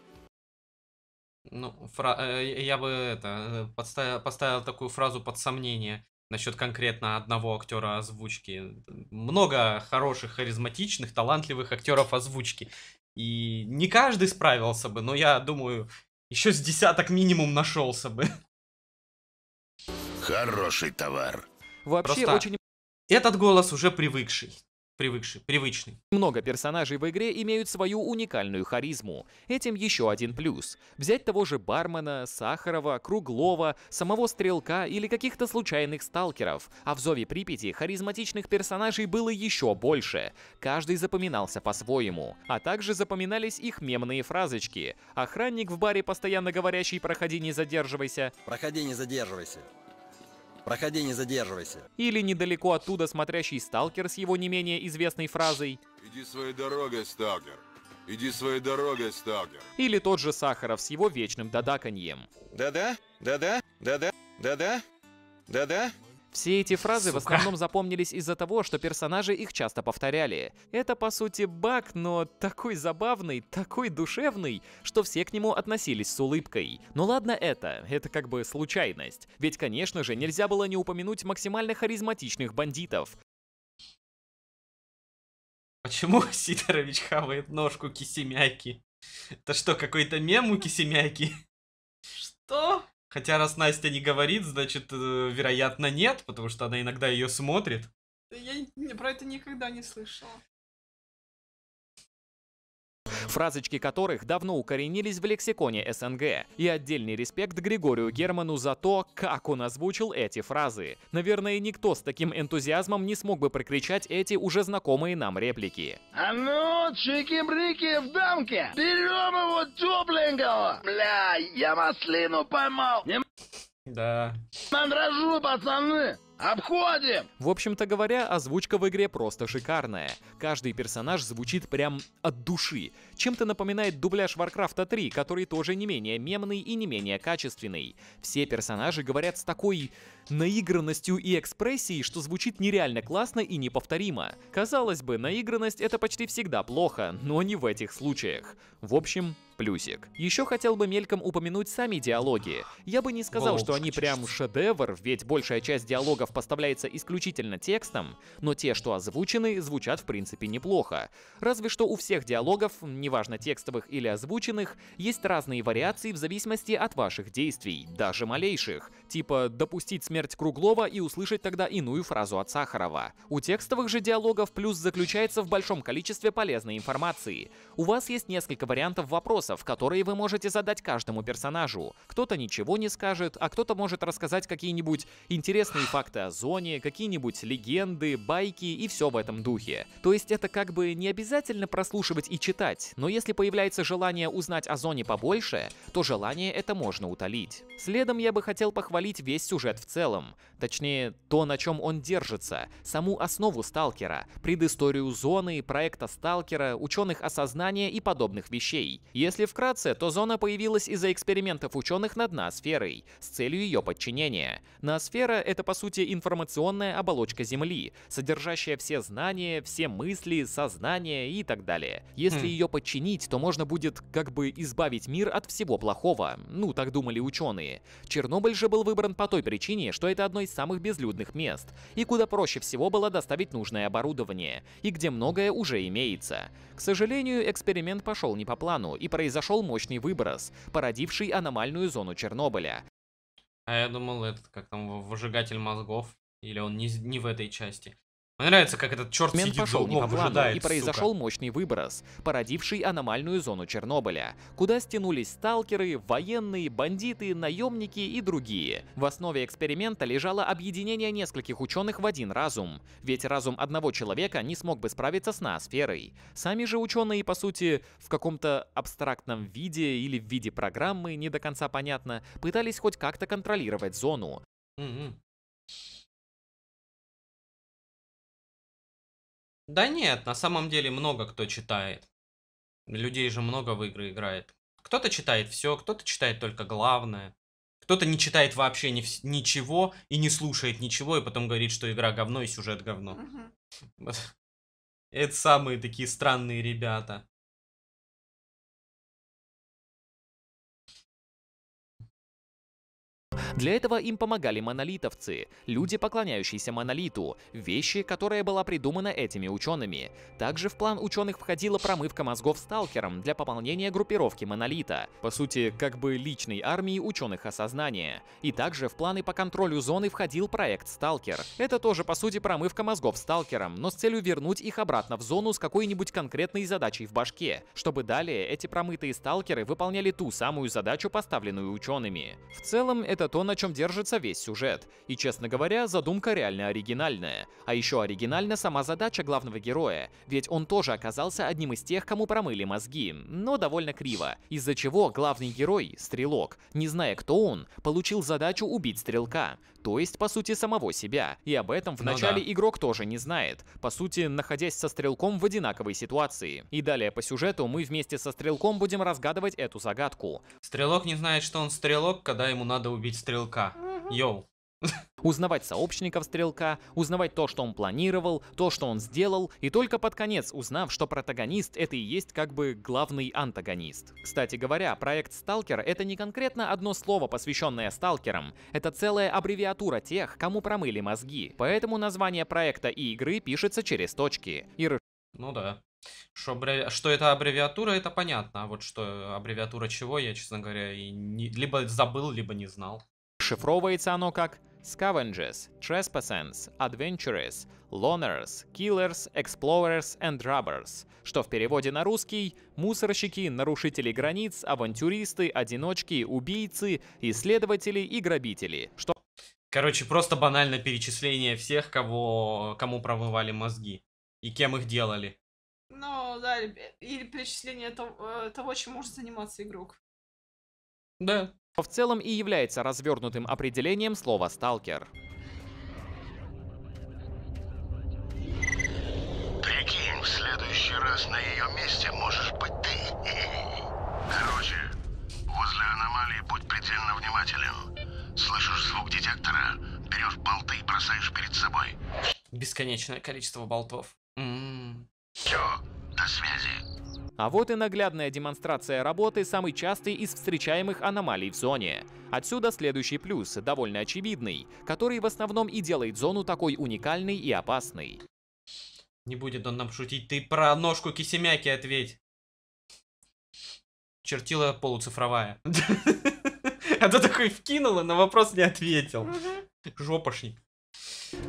Ну, фра... Э, я бы это, э, подставил, поставил такую фразу под сомнение насчет конкретно одного актера озвучки. Много хороших, харизматичных, талантливых актеров озвучки. И не каждый справился бы, но я думаю, еще с десяток минимум нашелся бы. Хороший товар. Вообще Просто очень... Этот голос уже привыкший привыкший, привычный. Много персонажей в игре имеют свою уникальную харизму. Этим еще один плюс. Взять того же Бармена, Сахарова, Круглова, самого Стрелка или каких-то случайных сталкеров. А в Зове Припяти харизматичных персонажей было еще больше. Каждый запоминался по-своему. А также запоминались их мемные фразочки. Охранник в баре, постоянно говорящий «проходи, не задерживайся». «Проходи, не задерживайся». Проходи, не задерживайся. Или недалеко оттуда смотрящий сталкер с его не менее известной фразой «Иди своей дорогой, сталкер». Иди своей дорогой, сталкер. Или тот же Сахаров с его вечным дадаканьем. Да-да, да-да, да-да, да-да, да-да, все эти фразы Сука. в основном запомнились из-за того, что персонажи их часто повторяли. Это по сути баг, но такой забавный, такой душевный, что все к нему относились с улыбкой. Ну ладно это, это как бы случайность. Ведь, конечно же, нельзя было не упомянуть максимально харизматичных бандитов. Почему [laughs] Сидорович хавает ножку кисемяки? Это что, какой-то мем у кисемяки? [laughs] Что? Хотя раз Настя не говорит, значит, э, вероятно, нет, потому что она иногда ее смотрит. Я про это никогда не слышала фразочки которых давно укоренились в лексиконе СНГ. И отдельный респект Григорию Герману за то, как он озвучил эти фразы. Наверное, никто с таким энтузиазмом не смог бы прокричать эти уже знакомые нам реплики. А ну, чики-брики в дамке! Берем его тепленького! Бля, я маслину поймал! Да. Мандражу, пацаны! Обходим! В общем-то говоря, озвучка в игре просто шикарная. Каждый персонаж звучит прям от души. Чем-то напоминает дубляж Warcraft 3, который тоже не менее мемный и не менее качественный. Все персонажи говорят с такой наигранностью и экспрессией, что звучит нереально классно и неповторимо. Казалось бы, наигранность это почти всегда плохо, но не в этих случаях. В общем, плюсик. Еще хотел бы мельком упомянуть сами диалоги. Я бы не сказал, Воу, что они прям шедевр, ведь большая часть диалогов поставляется исключительно текстом, но те, что озвучены, звучат в принципе неплохо. Разве что у всех диалогов, неважно текстовых или озвученных, есть разные вариации в зависимости от ваших действий, даже малейших, типа допустить смерть смерть Круглова и услышать тогда иную фразу от Сахарова. У текстовых же диалогов плюс заключается в большом количестве полезной информации. У вас есть несколько вариантов вопросов, которые вы можете задать каждому персонажу. Кто-то ничего не скажет, а кто-то может рассказать какие-нибудь интересные факты о зоне, какие-нибудь легенды, байки и все в этом духе. То есть это как бы не обязательно прослушивать и читать, но если появляется желание узнать о зоне побольше, то желание это можно утолить. Следом я бы хотел похвалить весь сюжет в целом. целом, Точнее, то, на чем он держится, саму основу Сталкера, предысторию Зоны, проекта Сталкера, ученых осознания и подобных вещей. Если вкратце, то Зона появилась из-за экспериментов ученых над Ноосферой, с целью ее подчинения. Ноосфера — это, по сути, информационная оболочка Земли, содержащая все знания, все мысли, сознание и так далее. Если хм. ее подчинить, то можно будет как бы избавить мир от всего плохого. Ну, так думали ученые. Чернобыль же был выбран по той причине, что это одно из из самых безлюдных мест, и куда проще всего было доставить нужное оборудование, и где многое уже имеется. К сожалению, эксперимент пошел не по плану, и произошел мощный выброс, породивший аномальную зону Чернобыля. А я думал, этот, как там, выжигатель мозгов, или он не, не в этой части. Мне нравится, как этот черт Мен сидит пошел не по плану, и произошел сука. мощный выброс, породивший аномальную зону Чернобыля, куда стянулись сталкеры, военные, бандиты, наемники и другие. В основе эксперимента лежало объединение нескольких ученых в один разум, ведь разум одного человека не смог бы справиться с ноосферой. Сами же ученые, по сути, в каком-то абстрактном виде или в виде программы, не до конца понятно, пытались хоть как-то контролировать зону. Mm -hmm. Да нет, на самом деле много кто читает. Людей же много в игры играет. Кто-то читает все, кто-то читает только главное. Кто-то не читает вообще ни, ничего и не слушает ничего, и потом говорит, что игра говно и сюжет говно. Угу. [laughs] Это самые такие странные ребята. Для этого им помогали монолитовцы, люди, поклоняющиеся монолиту, вещи, которая была придумана этими учеными. Также в план ученых входила промывка мозгов сталкером для пополнения группировки монолита, по сути, как бы личной армии ученых осознания. И также в планы по контролю зоны входил проект «Сталкер». Это тоже, по сути, промывка мозгов сталкером, но с целью вернуть их обратно в зону с какой-нибудь конкретной задачей в башке, чтобы далее эти промытые сталкеры выполняли ту самую задачу, поставленную учеными. В целом, это то, на чем держится весь сюжет. И, честно говоря, задумка реально оригинальная. А еще оригинальна сама задача главного героя, ведь он тоже оказался одним из тех, кому промыли мозги, но довольно криво, из-за чего главный герой, стрелок, не зная кто он, получил задачу убить стрелка то есть по сути самого себя. И об этом вначале ну, да. игрок тоже не знает, по сути находясь со стрелком в одинаковой ситуации. И далее по сюжету мы вместе со стрелком будем разгадывать эту загадку. Стрелок не знает, что он стрелок, когда ему надо убить стрелка. Йоу. [laughs] Узнавать сообщников стрелка, узнавать то, что он планировал, то, что он сделал, и только под конец узнав, что протагонист это и есть как бы главный антагонист. Кстати говоря, проект Сталкер это не конкретно одно слово, посвященное сталкерам, это целая аббревиатура тех, кому промыли мозги. Поэтому название проекта и игры пишется через точки. И... Ну да. Что, что это аббревиатура, это понятно. А вот что аббревиатура чего, я, честно говоря, и не... либо забыл, либо не знал. Розшифровується оно как Scavengers, Trespassers, Adventurers, Loners, Killers, Explorers and Robbers, что в переводе на русский «мусорщики, нарушители границ, авантюристы, одиночки, убийцы, исследователи и грабители», что... Короче, просто банальное перечисление всех, кого, кому промывали мозги и кем их делали. Ну, да, или перечисление того, э, того чем может заниматься игрок. Да, в целом и является развернутым определением слова «сталкер». Прикинь, в следующий раз на ее месте можешь быть ты. [laughs] Короче, возле аномалии будь предельно внимателен. Слышишь звук детектора, берешь болты и бросаешь перед собой. Бесконечное количество болтов. М-м. Все, до связи. А вот и наглядная демонстрация работы самой частой из встречаемых аномалий в зоне. Отсюда следующий плюс, довольно очевидный, который в основном и делает зону такой уникальной и опасной. Не будет он нам шутить. Ты про ножку кисемяки ответь. Чертила полуцифровая. [laughs] А то такой вкинула, на вопрос не ответил. Жопошник.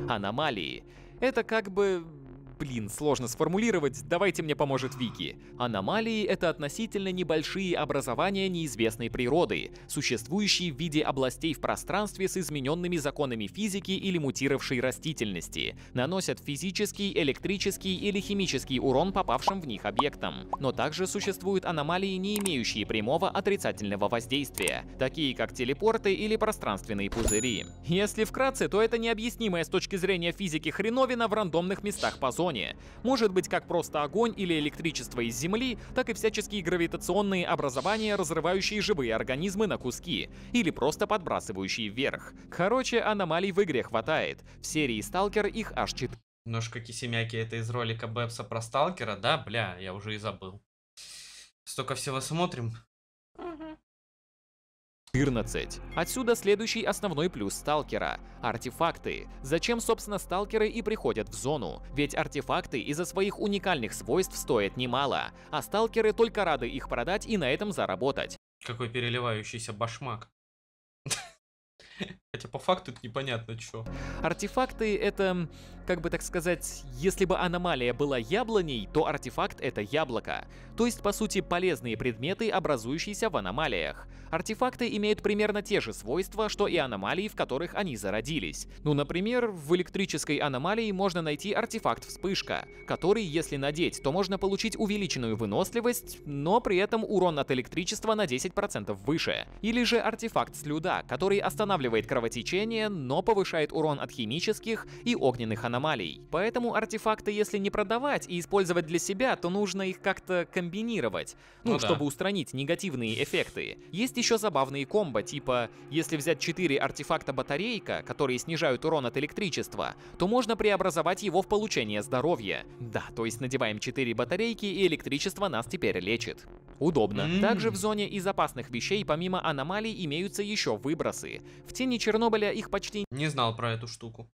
Аномалии. Это как бы Блин, сложно сформулировать, давайте мне поможет Вики. Аномалии — это относительно небольшие образования неизвестной природы, существующие в виде областей в пространстве с измененными законами физики или мутировавшей растительности, наносят физический, электрический или химический урон попавшим в них объектам. Но также существуют аномалии, не имеющие прямого отрицательного воздействия, такие как телепорты или пространственные пузыри. Если вкратце, то это необъяснимое с точки зрения физики хреновина в рандомных местах по зоне, зоне. Может быть как просто огонь или электричество из Земли, так и всяческие гравитационные образования, разрывающие живые организмы на куски, или просто подбрасывающие вверх. Короче, аномалий в игре хватает. В серии Сталкер их аж 4. Немножко семяки это из ролика Бэпса про Сталкера, да? Бля, я уже и забыл. Столько всего смотрим. 14. Отсюда следующий основной плюс сталкера – артефакты. Зачем, собственно, сталкеры и приходят в зону? Ведь артефакты из-за своих уникальных свойств стоят немало, а сталкеры только рады их продать и на этом заработать. Какой переливающийся башмак. [laughs] хотя по факту это непонятно что. Артефакты это, как бы так сказать, если бы аномалия была яблоней, то артефакт это яблоко. То есть, по сути, полезные предметы, образующиеся в аномалиях. Артефакты имеют примерно те же свойства, что и аномалии, в которых они зародились. Ну, например, в электрической аномалии можно найти артефакт вспышка, который, если надеть, то можно получить увеличенную выносливость, но при этом урон от электричества на 10% выше. Или же артефакт слюда, который останавливает кровотечение магического течения, но повышает урон от химических и огненных аномалий. Поэтому артефакты, если не продавать и использовать для себя, то нужно их как-то комбинировать, ну, ну чтобы да. устранить негативные эффекты. Есть еще забавные комбо, типа, если взять 4 артефакта батарейка, которые снижают урон от электричества, то можно преобразовать его в получение здоровья. Да, то есть надеваем 4 батарейки и электричество нас теперь лечит. Удобно. Также в зоне из опасных вещей помимо аномалий имеются еще выбросы. В тени Чернобыля их почти не знал про эту штуку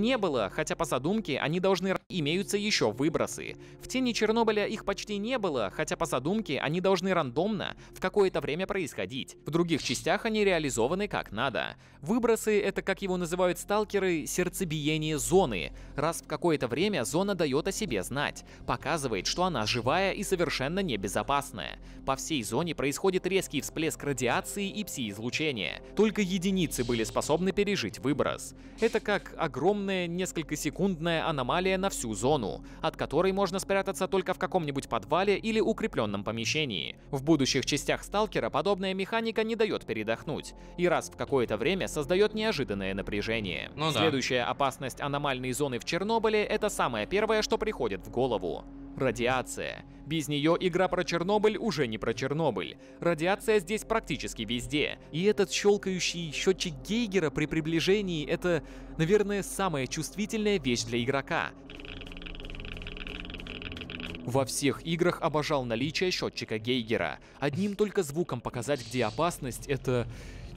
не было, хотя по задумке они должны... Имеются еще выбросы. В тени Чернобыля их почти не было, хотя по задумке они должны рандомно в какое-то время происходить. В других частях они реализованы как надо. Выбросы — это, как его называют сталкеры, сердцебиение зоны. Раз в какое-то время зона дает о себе знать, показывает, что она живая и совершенно небезопасная. По всей зоне происходит резкий всплеск радиации и пси-излучения. Только единицы были способны пережить выброс. Это как огромный несколько секундная аномалия на всю зону, от которой можно спрятаться только в каком-нибудь подвале или укрепленном помещении. В будущих частях Сталкера подобная механика не дает передохнуть, и раз в какое-то время создает неожиданное напряжение. Ну да. Следующая опасность аномальной зоны в Чернобыле – это самое первое, что приходит в голову. Радиация. Без нее игра про Чернобыль уже не про Чернобыль. Радиация здесь практически везде. И этот щелкающий счетчик Гейгера при приближении — это, наверное, самая чувствительная вещь для игрока. Во всех играх обожал наличие счетчика Гейгера. Одним только звуком показать, где опасность, это...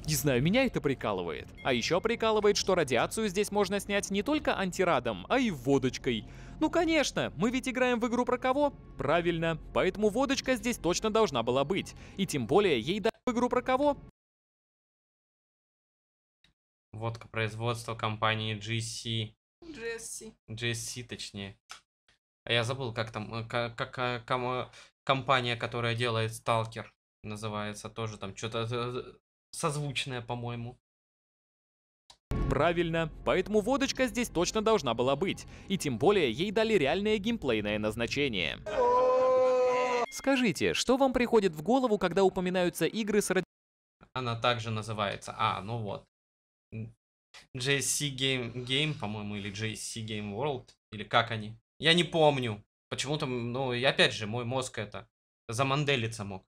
Не знаю, меня это прикалывает. А еще прикалывает, что радиацию здесь можно снять не только антирадом, а и водочкой. Ну конечно, мы ведь играем в игру про кого? Правильно, поэтому водочка здесь точно должна была быть. И тем более ей дали в игру про кого? Водка производства компании GC. GSC. GSC точнее. А я забыл, как там, как, э, как ком, компания, которая делает Сталкер, называется тоже там что-то э, э, созвучное, по-моему. Правильно. Поэтому водочка здесь точно должна была быть. И тем более ей дали реальное геймплейное назначение. Скажите, что вам приходит в голову, когда упоминаются игры с ради... Она также называется... А, ну вот. JC Game, Game по-моему, или JC Game World, или как они? Я не помню. Почему-то, ну, и опять же, мой мозг это заманделиться мог.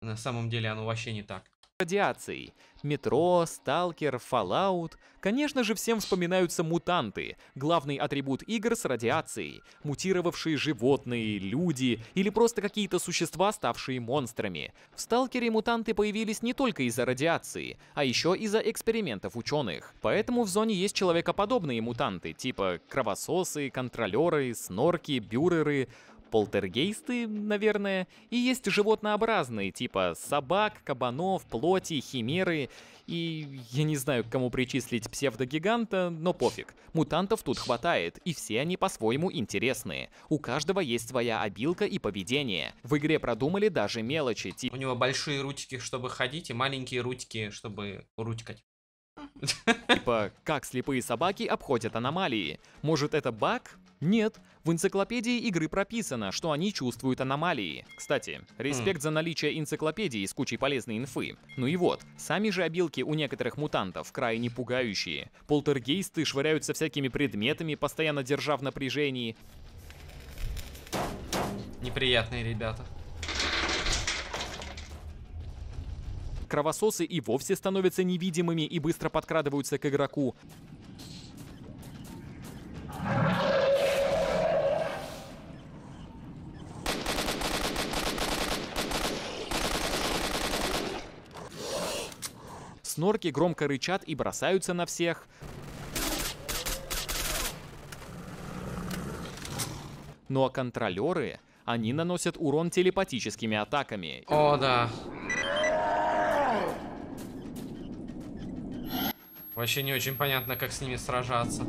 На самом деле оно вообще не так радиацией. Метро, Сталкер, Fallout. Конечно же, всем вспоминаются мутанты, главный атрибут игр с радиацией. Мутировавшие животные, люди или просто какие-то существа, ставшие монстрами. В Сталкере мутанты появились не только из-за радиации, а еще из-за экспериментов ученых. Поэтому в зоне есть человекоподобные мутанты, типа кровососы, контролеры, снорки, бюреры полтергейсты, наверное, и есть животнообразные, типа собак, кабанов, плоти, химеры, и я не знаю, к кому причислить псевдогиганта, но пофиг. Мутантов тут хватает, и все они по-своему интересные. У каждого есть своя обилка и поведение. В игре продумали даже мелочи, типа... У него большие рутики, чтобы ходить, и маленькие рутики, чтобы рутикать. Типа, как слепые собаки обходят аномалии? Может это баг? Нет, в энциклопедии игры прописано, что они чувствуют аномалии. Кстати, респект mm. за наличие энциклопедии с кучей полезной инфы. Ну и вот, сами же обилки у некоторых мутантов крайне пугающие. Полтергейсты швыряются всякими предметами, постоянно держа в напряжении. Неприятные ребята. Кровососы и вовсе становятся невидимыми и быстро подкрадываются к игроку. Снорки громко рычат и бросаются на всех. Ну а контролеры, они наносят урон телепатическими атаками. О, да. Вообще не очень понятно, как с ними сражаться.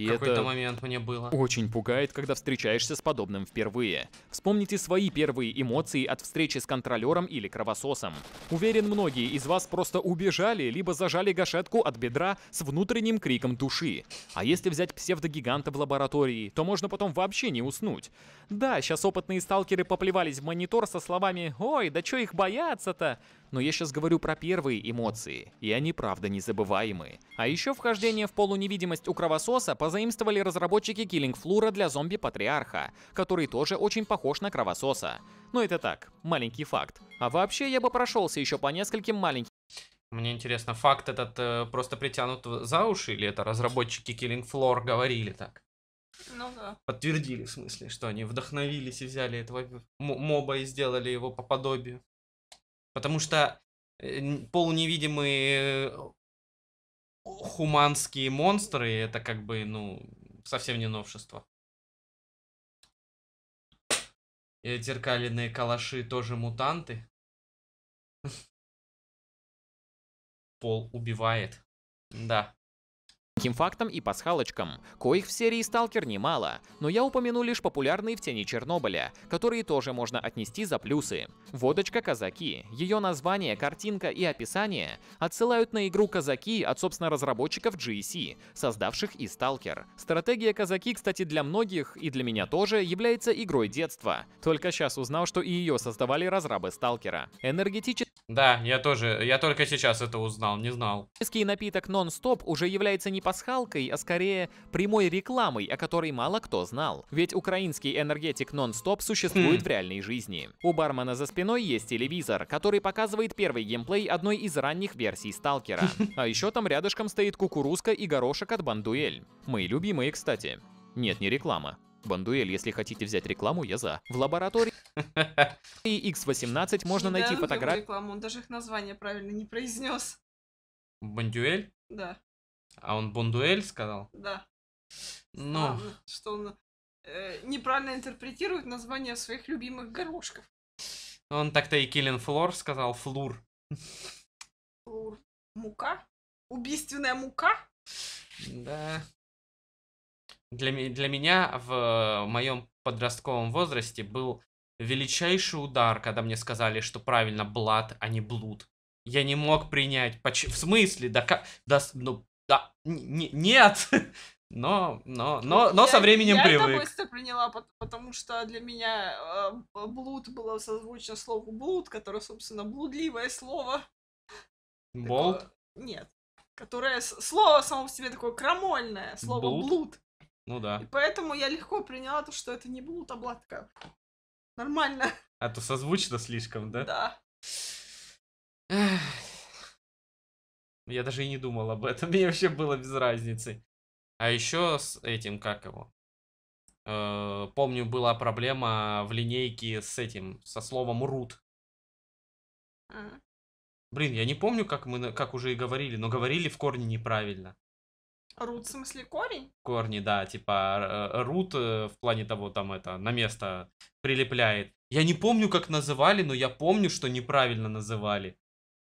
И какой-то момент мне было. Очень пугает, когда встречаешься с подобным впервые. Вспомните свои первые эмоции от встречи с контролером или кровососом. Уверен, многие из вас просто убежали, либо зажали гашетку от бедра с внутренним криком души. А если взять псевдогиганта в лаборатории, то можно потом вообще не уснуть. Да, сейчас опытные сталкеры поплевались в монитор со словами «Ой, да чё их бояться-то?» Но я сейчас говорю про первые эмоции, и они правда незабываемы. А еще вхождение в полуневидимость у кровососа позаимствовали разработчики Killing Floor для зомби-патриарха, который тоже очень похож на кровососа. Но это так, маленький факт. А вообще я бы прошелся еще по нескольким маленьким мне интересно, факт этот э, просто притянут за уши, или это разработчики Killing Floor говорили так? Ну да. Подтвердили, в смысле, что они вдохновились и взяли этого моба и сделали его по подобию. Потому что э, полуневидимые хуманские монстры, это как бы, ну, совсем не новшество. И э, зеркаленные калаши тоже мутанты. [laughs] Пол убивает. Да. Химфактам и пасхалочкам, коих в серии «Сталкер» немало, но я упомяну лишь популярные в тени Чернобыля, которые тоже можно отнести за плюсы. Водочка «Казаки», ее название, картинка и описание отсылают на игру «Казаки» от, собственно, разработчиков GEC, создавших и «Сталкер». Стратегия «Казаки», кстати, для многих, и для меня тоже, является игрой детства. Только сейчас узнал, что и ее создавали разрабы «Сталкера». Энергетически да, я тоже, я только сейчас это узнал, не знал. Виски напиток нон-стоп уже является не пасхалкой, а скорее прямой рекламой, о которой мало кто знал. Ведь украинский энергетик нон-стоп существует хм. в реальной жизни. У бармена за спиной есть телевизор, который показывает первый геймплей одной из ранних версий Сталкера. [laughs] А еще там рядышком стоит кукурузка и горошек от Бандуэль. Мои любимые, кстати. Нет, не реклама. Бандуэль, если хотите взять рекламу, я за. В лаборатории [laughs] и X18 можно найти фотографии. рекламу, он даже их название правильно не произнес. Бандюэль? Да. А он Бондуэль сказал? Да. Ну. Что он э, неправильно интерпретирует название своих любимых горошков. Он так-то и Киллин Флор сказал Флур. Флур. Мука? Убийственная мука? Да для, для меня в э, моем подростковом возрасте был величайший удар, когда мне сказали, что правильно блат, а не блуд. Я не мог принять. Поч... В смысле? Да как? Да, ну, да, не, нет! [laughs] Но, но, но, ну, но я, со временем я привык. Я это быстро приняла, потому что для меня э, блуд было созвучно слову блуд, которое, собственно, блудливое слово. Болт? Нет. Которое слово само по себе такое крамольное, слово блуд. блуд. Ну да. И поэтому я легко приняла то, что это не блуд, а Нормально. А то созвучно слишком, да? Да. Я даже и не думал об этом. Мне вообще было без разницы. А еще с этим, как его? Э помню, была проблема в линейке с этим, со словом root. -а. Блин, я не помню, как мы, как уже и говорили, но говорили в корне неправильно. Рут, в смысле, корень? Корни, да, типа рут э, э, в плане того, там это, на место прилепляет. Я не помню, как называли, но я помню, что неправильно называли.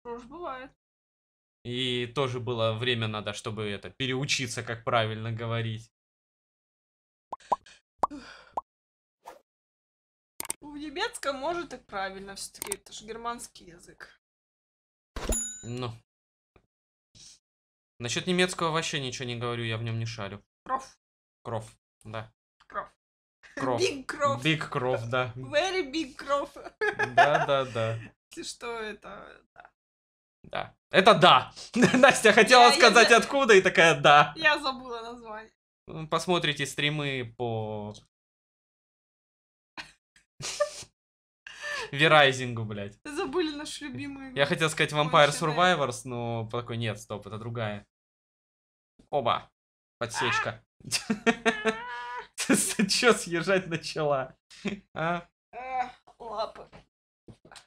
Уж бывает. И тоже было время надо, чтобы это, переучиться, как правильно говорить. В немецком может и правильно, все-таки это же германский язык. Ну, Насчет немецкого вообще ничего не говорю, я в нем не шарю. Кров. Кров, да. Кров. Кров. Big кров. Big кров, да. Very big кров. Да, да, да. Если что, это... Да. да. Это да. [laughs] Настя хотела я, сказать я... откуда и такая да. Я забыла название. Посмотрите стримы по Верайзингу, блядь. Забыли нашу любимую Я хотел сказать Vampire Survivors, но такой нет, стоп, это другая. Оба. Подсечка. Ты чё съезжать начала? А? Лапы.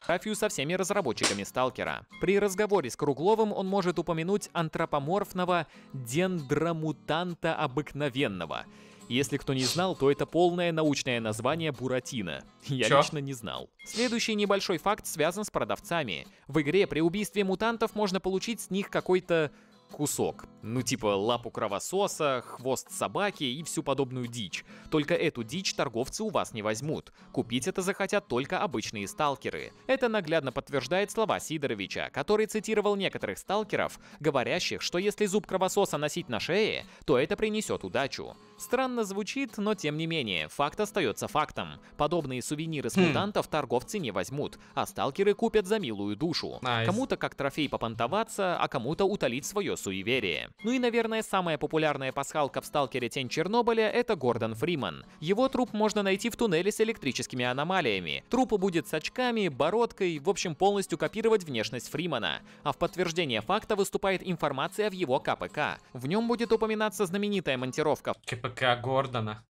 Хафью со всеми разработчиками Сталкера. При разговоре с Кругловым он может упомянуть антропоморфного дендромутанта обыкновенного – если кто не знал, то это полное научное название Буратино. Я Чё? лично не знал. Следующий небольшой факт связан с продавцами. В игре при убийстве мутантов можно получить с них какой-то кусок. Ну типа лапу кровососа, хвост собаки и всю подобную дичь. Только эту дичь торговцы у вас не возьмут. Купить это захотят только обычные сталкеры. Это наглядно подтверждает слова Сидоровича, который цитировал некоторых сталкеров, говорящих, что если зуб кровососа носить на шее, то это принесет удачу. Странно звучит, но тем не менее, факт остается фактом. Подобные сувениры с хм. мутантов торговцы не возьмут, а сталкеры купят за милую душу. Nice. Кому-то как трофей попонтоваться, а кому-то утолить свое суеверие. Ну и, наверное, самая популярная пасхалка в «Сталкере. Тень Чернобыля» — это Гордон Фриман. Его труп можно найти в туннеле с электрическими аномалиями. Труп будет с очками, бородкой, в общем, полностью копировать внешность Фримана. А в подтверждение факта выступает информация в его КПК. В нем будет упоминаться знаменитая монтировка. КПК Гордона.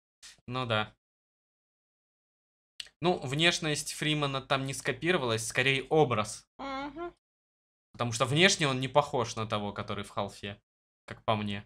Ну да. Ну, внешность Фримана там не скопировалась, скорее образ. Угу. Потому что внешне он не похож на того, который в халфе, как по мне.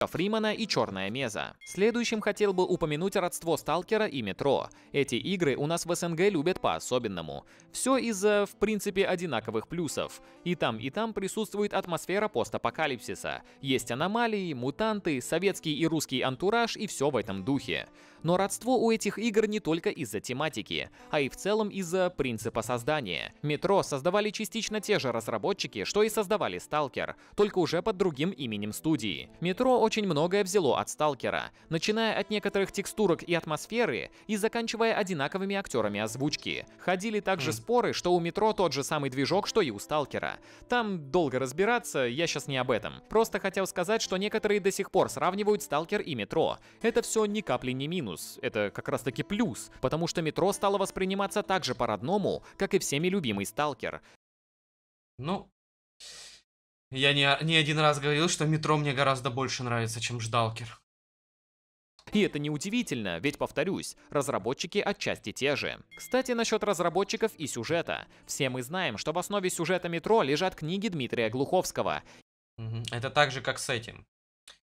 Фримана и Черная Меза. Следующим хотел бы упомянуть родство Сталкера и Метро. Эти игры у нас в СНГ любят по-особенному. Все из-за, в принципе, одинаковых плюсов. И там, и там присутствует атмосфера постапокалипсиса. Есть аномалии, мутанты, советский и русский антураж и все в этом духе. Но родство у этих игр не только из-за тематики, а и в целом из-за принципа создания. Метро создавали частично те же разработчики, что и создавали Сталкер, только уже под другим именем студии. Метро очень многое взяло от Сталкера, начиная от некоторых текстурок и атмосферы и заканчивая одинаковыми актерами озвучки. Ходили также хм. споры, что у Метро тот же самый движок, что и у Сталкера. Там долго разбираться, я сейчас не об этом. Просто хотел сказать, что некоторые до сих пор сравнивают Сталкер и Метро. Это все ни капли не минус минус, это как раз таки плюс, потому что метро стало восприниматься так же по-родному, как и всеми любимый сталкер. Ну, я не, не один раз говорил, что метро мне гораздо больше нравится, чем ждалкер. И это неудивительно, ведь, повторюсь, разработчики отчасти те же. Кстати, насчет разработчиков и сюжета. Все мы знаем, что в основе сюжета «Метро» лежат книги Дмитрия Глуховского. Это так же, как с этим.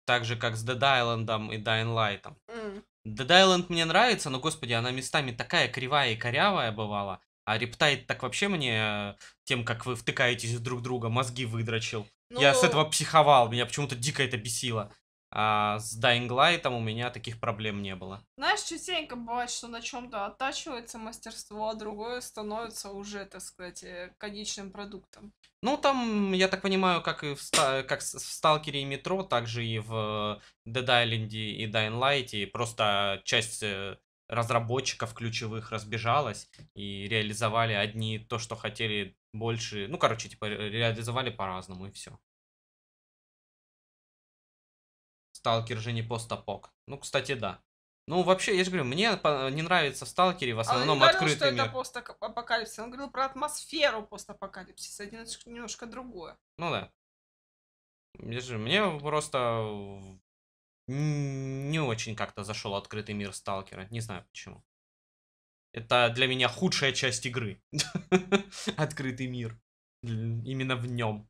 Так же, как с Dead Island и Dying Light. Mm. Dead Island мне нравится, но, господи, она местами такая кривая и корявая бывала. А Рептайт так вообще мне, э, тем, как вы втыкаетесь друг в друга, мозги выдрочил. Ну... Я с ну, этого психовал, меня почему-то дико это бесило. А с Dying Light у меня таких проблем не было. Знаешь, частенько бывает, что на чем-то оттачивается мастерство, а другое становится уже, так сказать, э, конечным продуктом. Ну, там, я так понимаю, как и в, как в Сталкере и Метро, так же и в Dead Island и Dying Light, и просто часть э, разработчиков ключевых разбежалась и реализовали одни то, что хотели больше. Ну, короче, типа, реализовали по-разному и все. Сталкер же не постапок. Ну, кстати, да. Ну, вообще, я же говорю, мне не нравится в Сталкере в основном а он не говорил, что мир. это постапокалипсис. Он говорил про атмосферу постапокалипсиса. Это немножко другое. Ну да. Я же, мне просто не очень как-то зашел открытый мир Сталкера. Не знаю почему. Это для меня худшая часть игры. [laughs] Открытый мир. Именно в нем.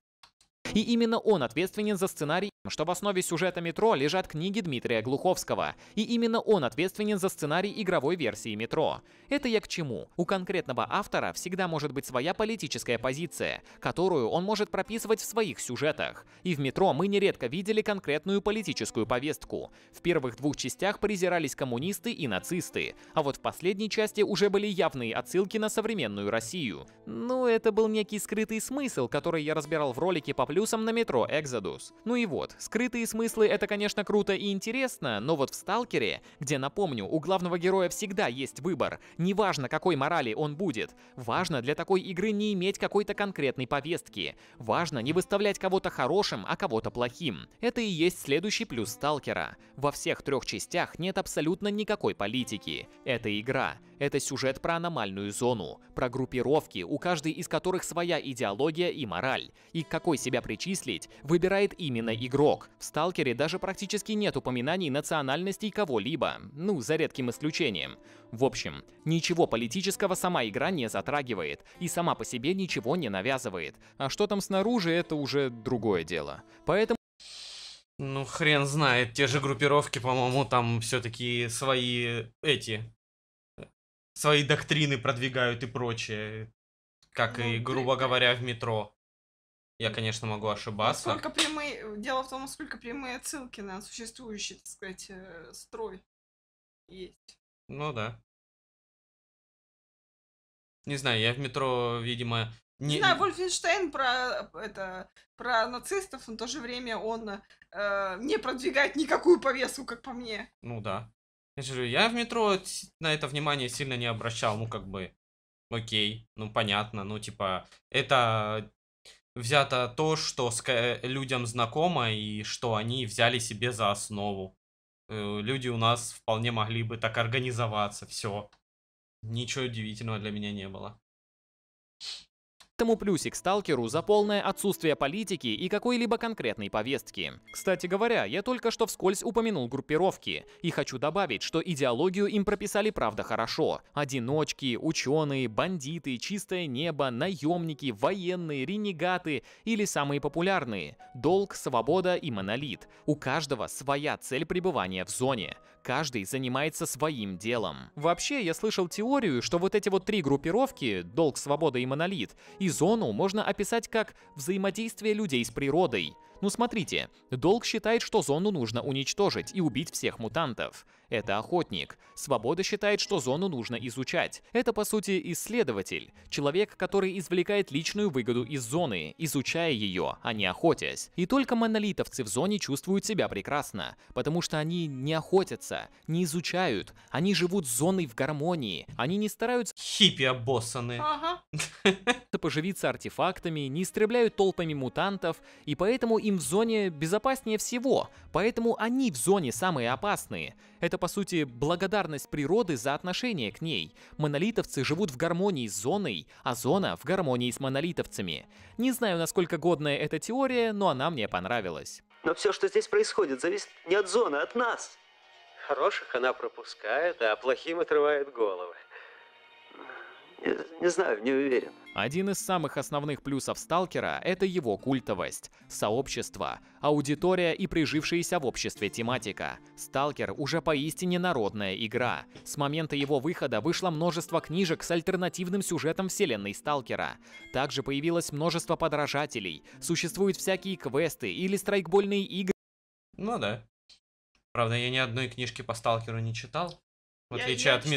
И именно он ответственен за сценарий, что в основе сюжета «Метро» лежат книги Дмитрия Глуховского. И именно он ответственен за сценарий игровой версии «Метро». Это я к чему? У конкретного автора всегда может быть своя политическая позиция, которую он может прописывать в своих сюжетах. И в «Метро» мы нередко видели конкретную политическую повестку. В первых двух частях презирались коммунисты и нацисты, а вот в последней части уже были явные отсылки на современную Россию. Ну, это был некий скрытый смысл, который я разбирал в ролике по плюсом на метро Exodus. Ну и вот, скрытые смыслы это, конечно, круто и интересно, но вот в Сталкере, где, напомню, у главного героя всегда есть выбор, неважно какой морали он будет, важно для такой игры не иметь какой-то конкретной повестки, важно не выставлять кого-то хорошим, а кого-то плохим. Это и есть следующий плюс Сталкера. Во всех трех частях нет абсолютно никакой политики. Это игра. Это сюжет про аномальную зону, про группировки, у каждой из которых своя идеология и мораль. И какой себя причислить, выбирает именно игрок. В «Сталкере» даже практически нет упоминаний национальностей кого-либо, ну, за редким исключением. В общем, ничего политического сама игра не затрагивает, и сама по себе ничего не навязывает. А что там снаружи, это уже другое дело. Поэтому ну, хрен знает, те же группировки, по-моему, там все-таки свои эти свои доктрины продвигают и прочее. Как ну, и, грубо ты... говоря, в метро. Я, конечно, могу ошибаться. Сколько прямые... Дело в том, сколько прямые отсылки на существующий, так сказать, э, строй есть. Ну да. Не знаю, я в метро, видимо... Не, не знаю, Вольфенштейн про, э, это, про нацистов, но в то же время он э, не продвигает никакую повестку, как по мне. Ну да. Я же говорю, я в метро на это внимание сильно не обращал, ну как бы, окей, ну понятно, ну типа, это взято то, что э, людям знакомо и что они взяли себе за основу. Э, люди у нас вполне могли бы так организоваться, все. Ничего удивительного для меня не было. Тому плюсик сталкеру за полное отсутствие политики и какой-либо конкретной повестки. Кстати говоря, я только что вскользь упомянул группировки. И хочу добавить, что идеологию им прописали правда хорошо. Одиночки, ученые, бандиты, чистое небо, наемники, военные, ренегаты или самые популярные – долг, свобода и монолит. У каждого своя цель пребывания в зоне каждый занимается своим делом. Вообще, я слышал теорию, что вот эти вот три группировки – долг, свобода и монолит – и зону можно описать как взаимодействие людей с природой. Ну смотрите, долг считает, что зону нужно уничтожить и убить всех мутантов. Это охотник. Свобода считает, что зону нужно изучать. Это, по сути, исследователь. Человек, который извлекает личную выгоду из зоны, изучая ее, а не охотясь. И только монолитовцы в зоне чувствуют себя прекрасно, потому что они не охотятся, не изучают, они живут с зоной в гармонии, они не стараются... Хиппи обоссаны. Ага. [laughs] Поживиться артефактами, не истребляют толпами мутантов, и поэтому им в зоне безопаснее всего, поэтому они в зоне самые опасные. Это это, по сути, благодарность природы за отношение к ней. Монолитовцы живут в гармонии с зоной, а зона в гармонии с монолитовцами. Не знаю, насколько годная эта теория, но она мне понравилась. Но все, что здесь происходит, зависит не от зоны, а от нас. Хороших она пропускает, а плохим отрывает головы. Не, не знаю, не уверен. Один из самых основных плюсов «Сталкера» — это его культовость, сообщество, аудитория и прижившаяся в обществе тематика. «Сталкер» уже поистине народная игра. С момента его выхода вышло множество книжек с альтернативным сюжетом вселенной «Сталкера». Также появилось множество подражателей, существуют всякие квесты или страйкбольные игры. Ну да. Правда, я ни одной книжки по «Сталкеру» не читал, в я отличие я от читала,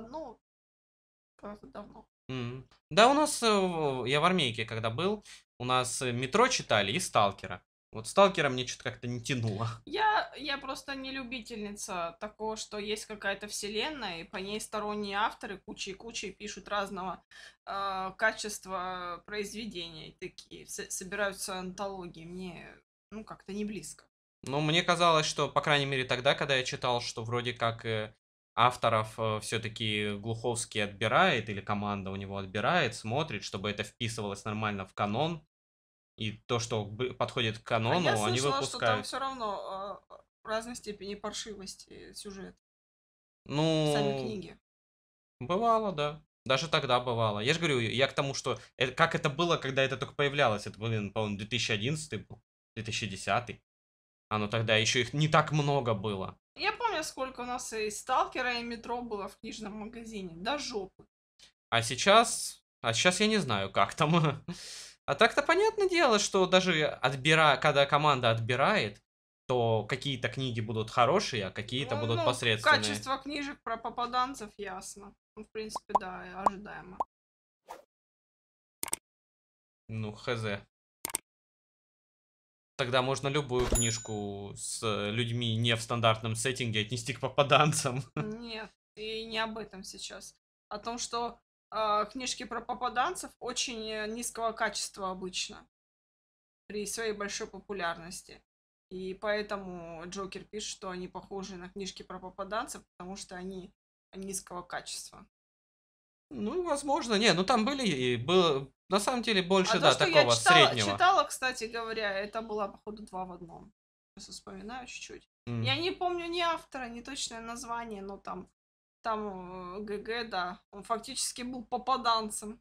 «Метро». Ну, просто давно. Mm. Да, у нас, э, я в армейке когда был, у нас э, метро читали и сталкера. Вот сталкера мне что-то как-то не тянуло. [laughs] Я, я просто не любительница такого, что есть какая-то вселенная, и по ней сторонние авторы кучи и кучи пишут разного э, качества произведений. Такие с- собираются антологии. Мне, ну, как-то не близко. Ну, мне казалось, что, по крайней мере, тогда, когда я читал, что вроде как э, авторов э, все-таки Глуховский отбирает или команда у него отбирает, смотрит, чтобы это вписывалось нормально в канон. И то, что подходит к а канону, а я они слышала, выпускают. Что там все равно в а, разной степени паршивости сюжет. Ну. Сами книги. Бывало, да. Даже тогда бывало. Я же говорю, я к тому, что это, как это было, когда это только появлялось. Это, блин, по-моему, 2011 был, 2010. Оно тогда еще их не так много было. Я помню история, сколько у нас и Сталкера, и Метро было в книжном магазине. До жопы. А сейчас... А сейчас я не знаю, как там. А так-то понятное дело, что даже отбира... когда команда отбирает, то какие-то книги будут хорошие, а какие-то ну, будут ну, посредственные. Качество книжек про попаданцев ясно. Ну, в принципе, да, ожидаемо. Ну, хз. Тогда можно любую книжку с людьми не в стандартном сеттинге отнести к попаданцам. Нет, и не об этом сейчас. О том, что э, книжки про попаданцев очень э, низкого качества обычно. При своей большой популярности. И поэтому Джокер пишет, что они похожи на книжки про попаданцев, потому что они низкого качества. Ну, возможно, не, ну там были и было. На самом деле больше, а да, то, такого я читала, среднего. читала, кстати говоря, это было, походу, два в одном. Сейчас вспоминаю чуть-чуть. Mm. Я не помню ни автора, ни точное название, но там, там э, ГГ, да, он фактически был попаданцем.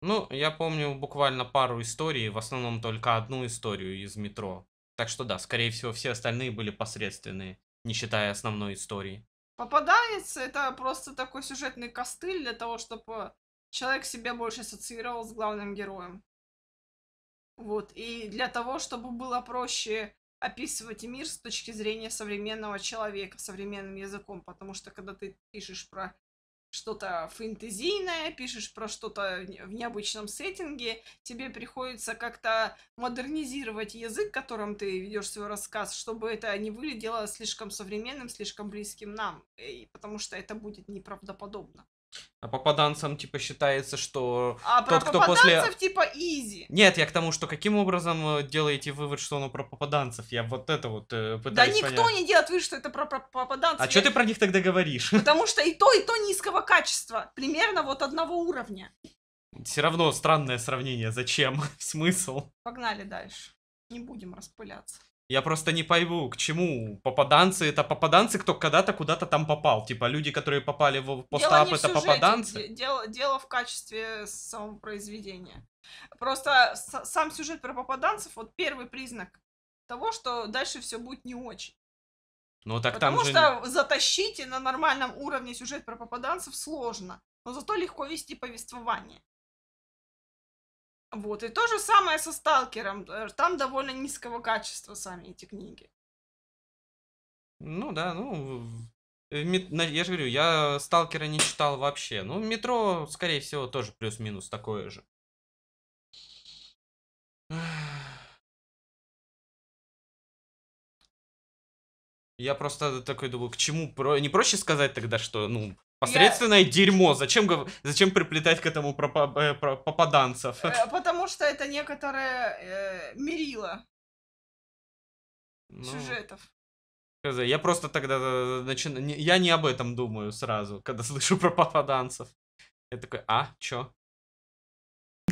Ну, я помню буквально пару историй, в основном только одну историю из метро. Так что да, скорее всего, все остальные были посредственные, не считая основной истории попадается. Это просто такой сюжетный костыль для того, чтобы человек себя больше ассоциировал с главным героем. Вот. И для того, чтобы было проще описывать мир с точки зрения современного человека, современным языком. Потому что, когда ты пишешь про что-то фэнтезийное, пишешь про что-то в необычном сеттинге, тебе приходится как-то модернизировать язык, которым ты ведешь свой рассказ, чтобы это не выглядело слишком современным, слишком близким нам, э, и потому что это будет неправдоподобно. А попаданцам, типа, считается, что а тот, про кто после... типа, изи. Нет, я к тому, что каким образом э, делаете вывод, что оно про попаданцев? Я вот это вот э, пытаюсь Да никто понять. не делает вывод, что это про, про попаданцев. А я... что ты про них тогда говоришь? [laughs] Потому что и то, и то низкого качества. Примерно вот одного уровня. Все равно странное сравнение. Зачем? [laughs] Смысл? Погнали дальше. Не будем распыляться. Я просто не пойму, к чему попаданцы. Это попаданцы, кто когда-то куда-то там попал. Типа люди, которые попали в постап, это сюжете, попаданцы. Дело, дело в качестве самого произведения. Просто сам сюжет про попаданцев, вот первый признак того, что дальше все будет не очень. Ну, так Потому там что же... затащить на нормальном уровне сюжет про попаданцев сложно, но зато легко вести повествование. Вот, и то же самое со Сталкером. Э, там довольно низкого качества сами эти книги. Ну да, ну... Я же говорю, я Сталкера не читал вообще. Ну, метро, скорее всего, тоже плюс-минус такое же. Я просто такой думаю, к чему? Про... Не проще сказать тогда, что, ну, Посредственное я... дерьмо. Зачем, зачем приплетать к этому пропа- э, про- попаданцев? Э, [laughs] потому что это некоторое э, мерило ну, сюжетов. Я просто тогда э, начинаю... Я не об этом думаю сразу, когда [laughs] слышу про попаданцев. Я такой, а, чё?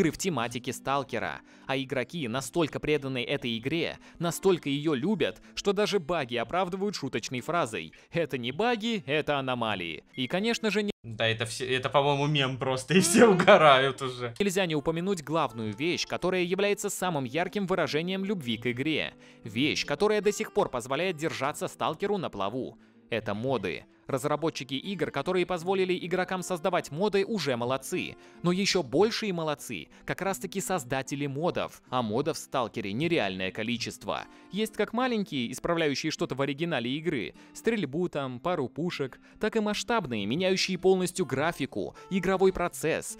игры в тематике Сталкера. А игроки настолько преданы этой игре, настолько ее любят, что даже баги оправдывают шуточной фразой «Это не баги, это аномалии». И, конечно же, не... Да, это, все, это по-моему, мем просто, и все угорают уже. Нельзя не упомянуть главную вещь, которая является самым ярким выражением любви к игре. Вещь, которая до сих пор позволяет держаться сталкеру на плаву это моды. Разработчики игр, которые позволили игрокам создавать моды, уже молодцы. Но еще большие молодцы как раз-таки создатели модов. А модов в Сталкере нереальное количество. Есть как маленькие, исправляющие что-то в оригинале игры, стрельбу там, пару пушек, так и масштабные, меняющие полностью графику, игровой процесс.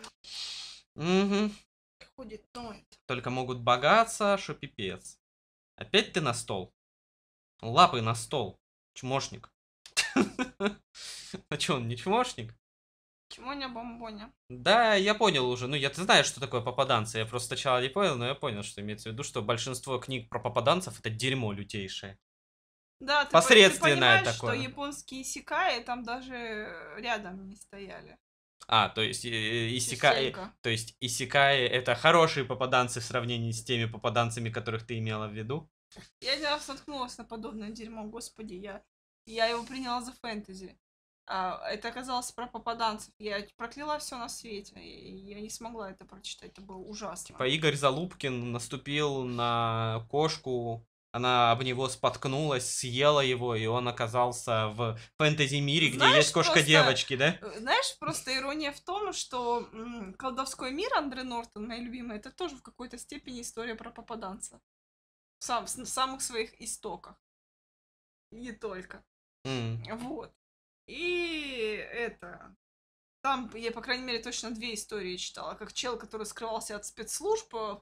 Угу. Только могут богаться, шо пипец. Опять ты на стол. Лапы на стол, чмошник. А что, он не чмошник? Чмоня бомбоня. Да, я понял уже. Ну, я знаю, что такое попаданцы. Я просто сначала не понял, но я понял, что имеется в виду, что большинство книг про попаданцев это дерьмо лютейшее. Да, ты, Посредственное ты понимаешь, такое. что японские сикаи там даже рядом не стояли. А, то есть э, э, исекаи, э, то есть исекаи это хорошие попаданцы в сравнении с теми попаданцами, которых ты имела в виду? Я один раз наткнулась на подобное дерьмо, господи, я я его приняла за фэнтези. А, это оказалось про попаданцев. Я прокляла все на свете. Я не смогла это прочитать. Это было ужасно. Типа Игорь Залупкин наступил на кошку, она об него споткнулась, съела его, и он оказался в фэнтези-мире, где Знаешь, есть кошка-девочки, да? Э, знаешь, просто ирония в том, что м- «Колдовской мир» Андре Нортон, моя любимая, это тоже в какой-то степени история про попаданца. В, сам, в самых своих истоках. И не только. Mm. Вот. И это. Там я, по крайней мере, точно две истории читала. Как чел, который скрывался от спецслужб, э,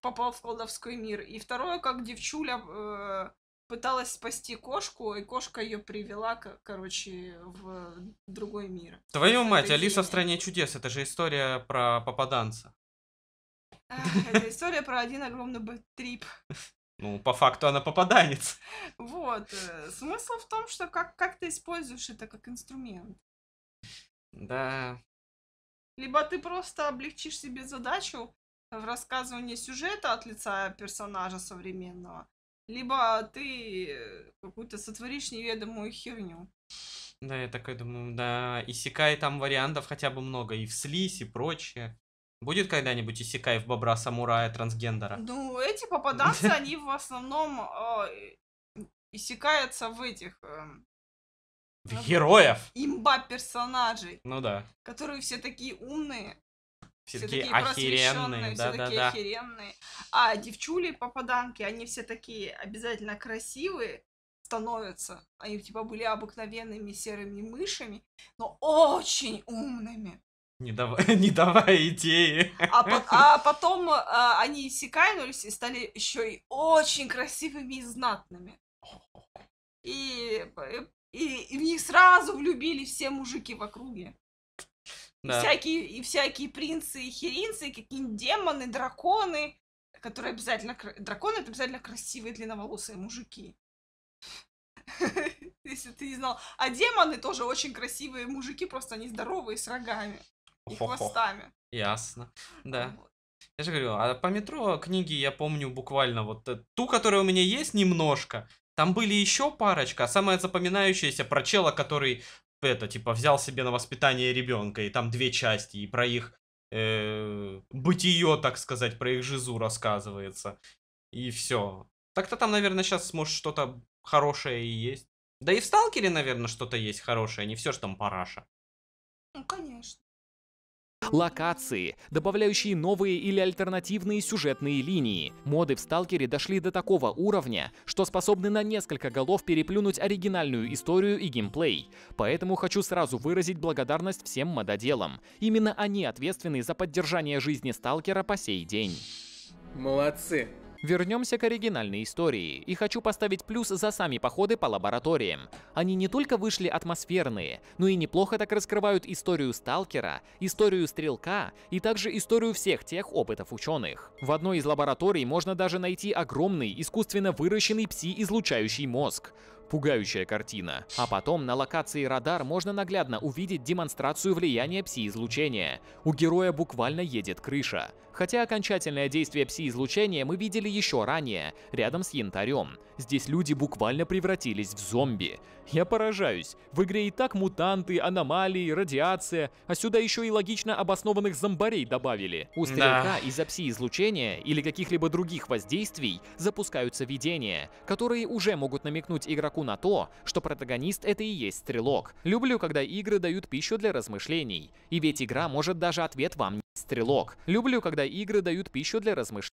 попал в колдовской мир. И второе, как девчуля э, пыталась спасти кошку, и кошка ее привела, короче, в другой мир. Твою это мать, Алиса в стране чудес, это же история про попаданца. А, это история про один огромный бэтрип. [laughs] Ну, по факту она попаданец. [laughs] Вот. Э, смысл в том, что как, как ты используешь это как инструмент. Да. Либо ты просто облегчишь себе задачу в рассказывании сюжета от лица персонажа современного, либо ты э, какую-то сотворишь неведомую херню. Да, я такой думаю, да, и секай там вариантов хотя бы много, и в слизь, и прочее. Будет когда-нибудь Исекай в бобра самурая трансгендера? Ну, эти попаданцы, они в основном э, иссякаются в этих... Эм, в героев? Имба персонажей. Ну да. Которые все такие умные. Все, такие, такие охеренные, да, все да, такие да. охеренные. А девчули попаданки, они все такие обязательно красивые становятся. Они типа были обыкновенными серыми мышами, но очень умными. Не давай, [laughs] не давай идеи. А, по [laughs] а потом а, они секанулись и стали еще и очень красивыми и знатными. И, и, и в них сразу влюбили все мужики в округе. Да. И всякие, и всякие принцы и херинцы, и какие-нибудь демоны, драконы, которые обязательно... Драконы — это обязательно красивые длинноволосые мужики. [laughs] Если ты не знал. А демоны тоже очень красивые мужики, просто они здоровые, с рогами и хвостами. Ясно, да. Вот. Я же говорю, а по метро книги я помню буквально вот э, ту, которая у меня есть немножко. Там были еще парочка, а самая запоминающаяся про чела, который это, типа, взял себе на воспитание ребенка, и там две части, и про их э, бытие, так сказать, про их жизу рассказывается. И все. Так-то там, наверное, сейчас, может, что-то хорошее и есть. Да и в Сталкере, наверное, что-то есть хорошее, а не все же там параша. Ну, конечно локации, добавляющие новые или альтернативные сюжетные линии. Моды в Сталкере дошли до такого уровня, что способны на несколько голов переплюнуть оригинальную историю и геймплей. Поэтому хочу сразу выразить благодарность всем мододелам. Именно они ответственны за поддержание жизни Сталкера по сей день. Молодцы! Вернемся к оригинальной истории и хочу поставить плюс за сами походы по лабораториям. Они не только вышли атмосферные, но и неплохо так раскрывают историю сталкера, историю стрелка и также историю всех тех опытов ученых. В одной из лабораторий можно даже найти огромный искусственно выращенный пси-излучающий мозг. Пугающая картина. А потом на локации радар можно наглядно увидеть демонстрацию влияния пси-излучения. У героя буквально едет крыша. Хотя окончательное действие пси-излучения мы видели еще ранее, рядом с янтарем. Здесь люди буквально превратились в зомби. Я поражаюсь, в игре и так мутанты, аномалии, радиация, а сюда еще и логично обоснованных зомбарей добавили. У стрелка из-за пси-излучения или каких-либо других воздействий запускаются видения, которые уже могут намекнуть игроку на то, что протагонист это и есть стрелок. Люблю, когда игры дают пищу для размышлений. И ведь игра может даже ответ вам Стрелок. Люблю, когда игры дают пищу для размышлений.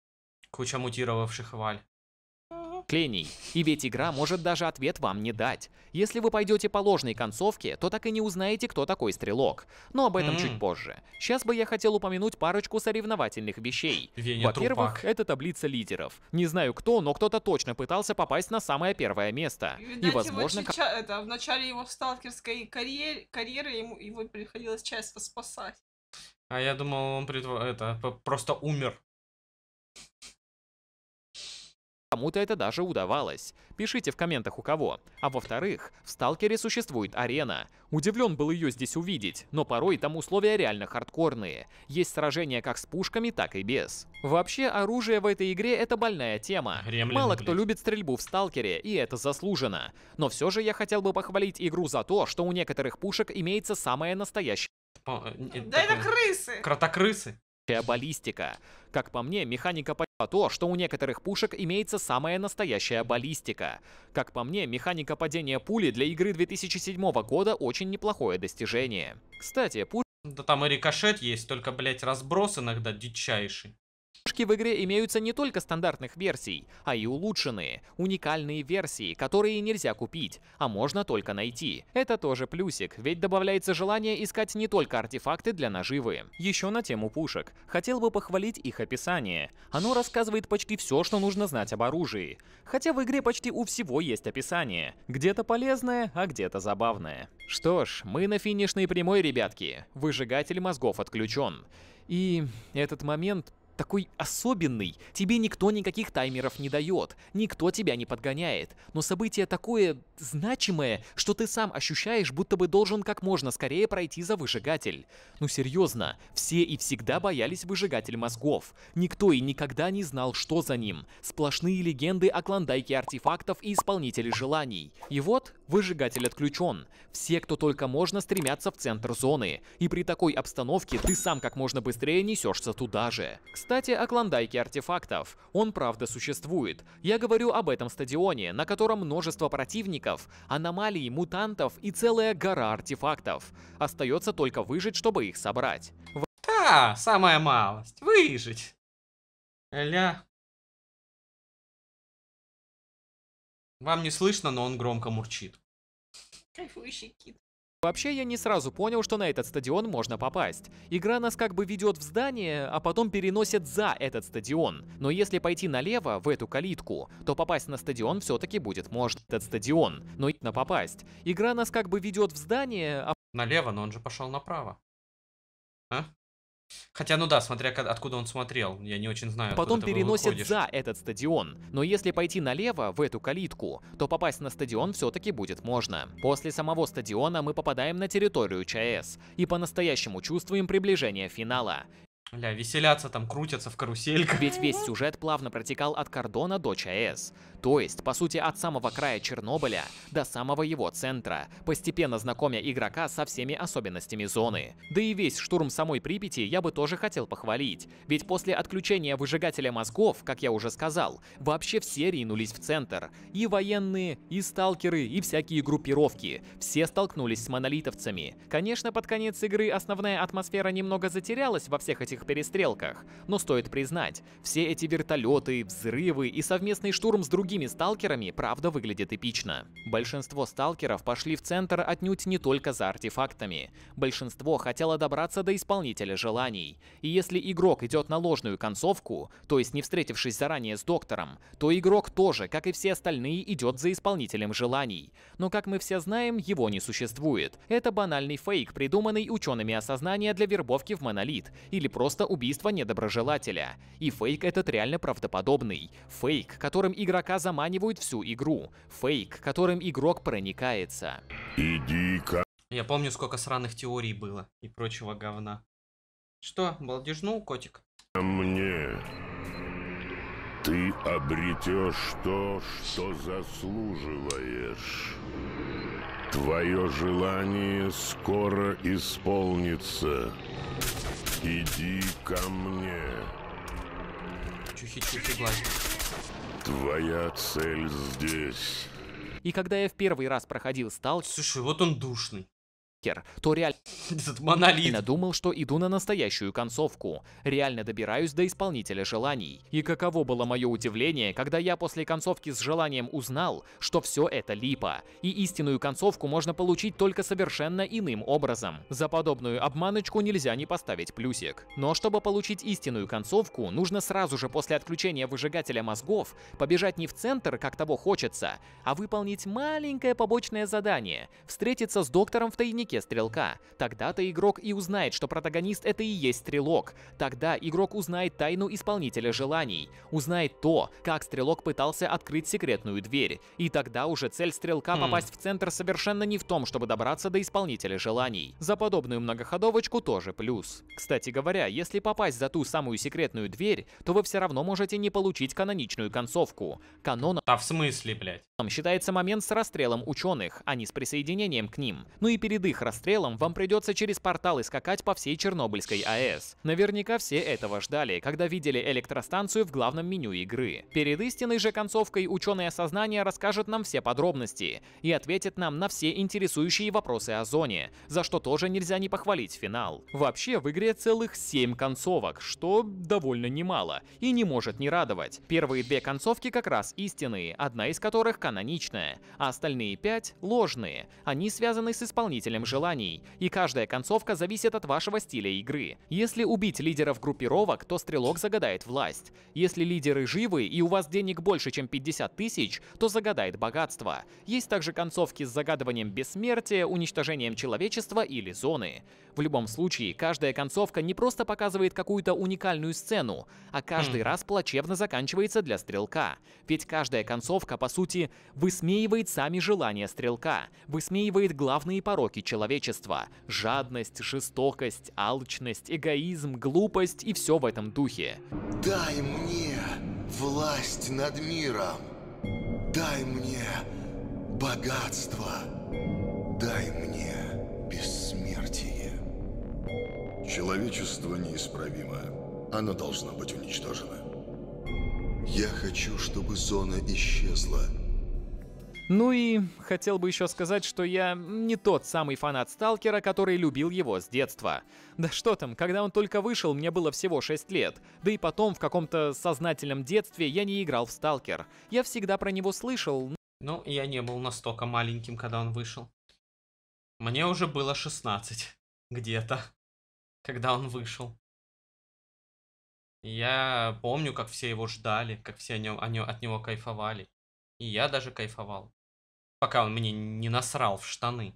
Куча мутировавших валь. Клений. И ведь игра может даже ответ вам не дать. Если вы пойдете по ложной концовке, то так и не узнаете, кто такой стрелок. Но об этом mm. чуть позже. Сейчас бы я хотел упомянуть парочку соревновательных вещей. Во-первых, это таблица лидеров. Не знаю кто, но кто-то точно пытался попасть на самое первое место. Видать, и возможно... Его чича... это, в начале его сталкерской карьер... карьеры ему его приходилось часто спасать. А я думал, он притво... это, просто умер. Кому-то это даже удавалось. Пишите в комментах у кого. А во-вторых, в Сталкере существует арена. Удивлен был ее здесь увидеть, но порой там условия реально хардкорные. Есть сражения как с пушками, так и без. Вообще, оружие в этой игре это больная тема. Гремлин, Мало кто блядь. любит стрельбу в Сталкере, и это заслужено. Но все же я хотел бы похвалить игру за то, что у некоторых пушек имеется самая настоящая Э, э, да это крысы! Кротокрысы! баллистика. Как по мне, механика поняла то, что у некоторых пушек имеется самая настоящая баллистика. Как по мне, механика падения пули для игры 2007 года очень неплохое достижение. Кстати, пушки... Да там и рикошет есть, только, блять разброс иногда дичайший. Шки в игре имеются не только стандартных версий, а и улучшенные, уникальные версии, которые нельзя купить, а можно только найти. Это тоже плюсик, ведь добавляется желание искать не только артефакты для наживы. Еще на тему пушек. Хотел бы похвалить их описание. Оно рассказывает почти все, что нужно знать об оружии. Хотя в игре почти у всего есть описание. Где-то полезное, а где-то забавное. Что ж, мы на финишной прямой, ребятки. Выжигатель мозгов отключен. И этот момент такой особенный. Тебе никто никаких таймеров не дает, никто тебя не подгоняет. Но событие такое значимое, что ты сам ощущаешь, будто бы должен как можно скорее пройти за выжигатель. Ну серьезно, все и всегда боялись выжигатель мозгов. Никто и никогда не знал, что за ним. Сплошные легенды о клондайке артефактов и исполнителе желаний. И вот Выжигатель отключен. Все, кто только можно, стремятся в центр зоны. И при такой обстановке ты сам как можно быстрее несешься туда же. Кстати, о клондайке артефактов. Он правда существует. Я говорю об этом стадионе, на котором множество противников, аномалий, мутантов и целая гора артефактов. Остается только выжить, чтобы их собрать. В... Да, самая малость. Выжить. Ля. Вам не слышно, но он громко мурчит. Кайфующий кит. Вообще, я не сразу понял, что на этот стадион можно попасть. Игра нас как бы ведет в здание, а потом переносит за этот стадион. Но если пойти налево, в эту калитку, то попасть на стадион все-таки будет Может Этот стадион, но и на попасть. Игра нас как бы ведет в здание, а... Налево, но он же пошел направо. А? Хотя, ну да, смотря откуда он смотрел, я не очень знаю. Потом переносит за этот стадион. Но если пойти налево, в эту калитку, то попасть на стадион все-таки будет можно. После самого стадиона мы попадаем на территорию ЧАЭС и по-настоящему чувствуем приближение финала. Бля, веселятся там, крутятся в карусельках. Ведь весь [laughs] сюжет плавно протекал от кордона до ЧАЭС. То есть, по сути, от самого края Чернобыля до самого его центра, постепенно знакомя игрока со всеми особенностями зоны. Да и весь штурм самой Припяти я бы тоже хотел похвалить, ведь после отключения выжигателя мозгов, как я уже сказал, вообще все ринулись в центр. И военные, и сталкеры, и всякие группировки. Все столкнулись с монолитовцами. Конечно, под конец игры основная атмосфера немного затерялась во всех этих перестрелках, но стоит признать, все эти вертолеты, взрывы и совместный штурм с другими другими сталкерами, правда, выглядит эпично. Большинство сталкеров пошли в центр отнюдь не только за артефактами. Большинство хотело добраться до исполнителя желаний. И если игрок идет на ложную концовку, то есть не встретившись заранее с доктором, то игрок тоже, как и все остальные, идет за исполнителем желаний. Но, как мы все знаем, его не существует. Это банальный фейк, придуманный учеными осознания для вербовки в монолит, или просто убийство недоброжелателя. И фейк этот реально правдоподобный. Фейк, которым игрока заманивают всю игру. Фейк, которым игрок проникается. Иди-ка. Я помню, сколько сраных теорий было и прочего говна. Что, балдежнул, котик? А мне. Ты обретешь то, что заслуживаешь. Твое желание скоро исполнится. Иди ко мне. Чухи-чухи, глазик. Твоя цель здесь. И когда я в первый раз проходил стал... Слушай, вот он душный хер, то реально [laughs] Этот что иду на настоящую концовку. Реально добираюсь до исполнителя желаний. И каково было мое удивление, когда я после концовки с желанием узнал, что все это липа. И истинную концовку можно получить только совершенно иным образом. За подобную обманочку нельзя не поставить плюсик. Но чтобы получить истинную концовку, нужно сразу же после отключения выжигателя мозгов побежать не в центр, как того хочется, а выполнить маленькое побочное задание – встретиться с доктором в тайнике навыке стрелка. Тогда-то игрок и узнает, что протагонист это и есть стрелок. Тогда игрок узнает тайну исполнителя желаний, узнает то, как стрелок пытался открыть секретную дверь. И тогда уже цель стрелка хм. попасть в центр совершенно не в том, чтобы добраться до исполнителя желаний. За подобную многоходовочку тоже плюс. Кстати говоря, если попасть за ту самую секретную дверь, то вы все равно можете не получить каноничную концовку. Каноном... А в смысле, блядь? Считается момент с расстрелом ученых, а не с присоединением к ним. Ну и перед их расстрелом вам придется через порталы скакать по всей Чернобыльской АЭС. Наверняка все этого ждали, когда видели электростанцию в главном меню игры. Перед истинной же концовкой ученые сознания расскажут нам все подробности и ответят нам на все интересующие вопросы о зоне, за что тоже нельзя не похвалить финал. Вообще в игре целых 7 концовок, что довольно немало и не может не радовать. Первые две концовки как раз истинные, одна из которых каноничная, а остальные пять ложные. Они связаны с исполнителем желаний, и каждая концовка зависит от вашего стиля игры. Если убить лидеров группировок, то стрелок загадает власть. Если лидеры живы и у вас денег больше, чем 50 тысяч, то загадает богатство. Есть также концовки с загадыванием бессмертия, уничтожением человечества или зоны. В любом случае, каждая концовка не просто показывает какую-то уникальную сцену, а каждый раз плачевно заканчивается для стрелка. Ведь каждая концовка, по сути, высмеивает сами желания стрелка, высмеивает главные пороки человека человечества. Жадность, жестокость, алчность, эгоизм, глупость и все в этом духе. Дай мне власть над миром. Дай мне богатство. Дай мне бессмертие. Человечество неисправимо. Оно должно быть уничтожено. Я хочу, чтобы зона исчезла. Ну и хотел бы еще сказать, что я не тот самый фанат Сталкера, который любил его с детства. Да что там, когда он только вышел, мне было всего 6 лет. Да и потом в каком-то сознательном детстве я не играл в Сталкер. Я всегда про него слышал. Ну, я не был настолько маленьким, когда он вышел. Мне уже было 16 где-то, когда он вышел. Я помню, как все его ждали, как все о нем, о нем, от него кайфовали. И я даже кайфовал пока он мне не насрал в штаны.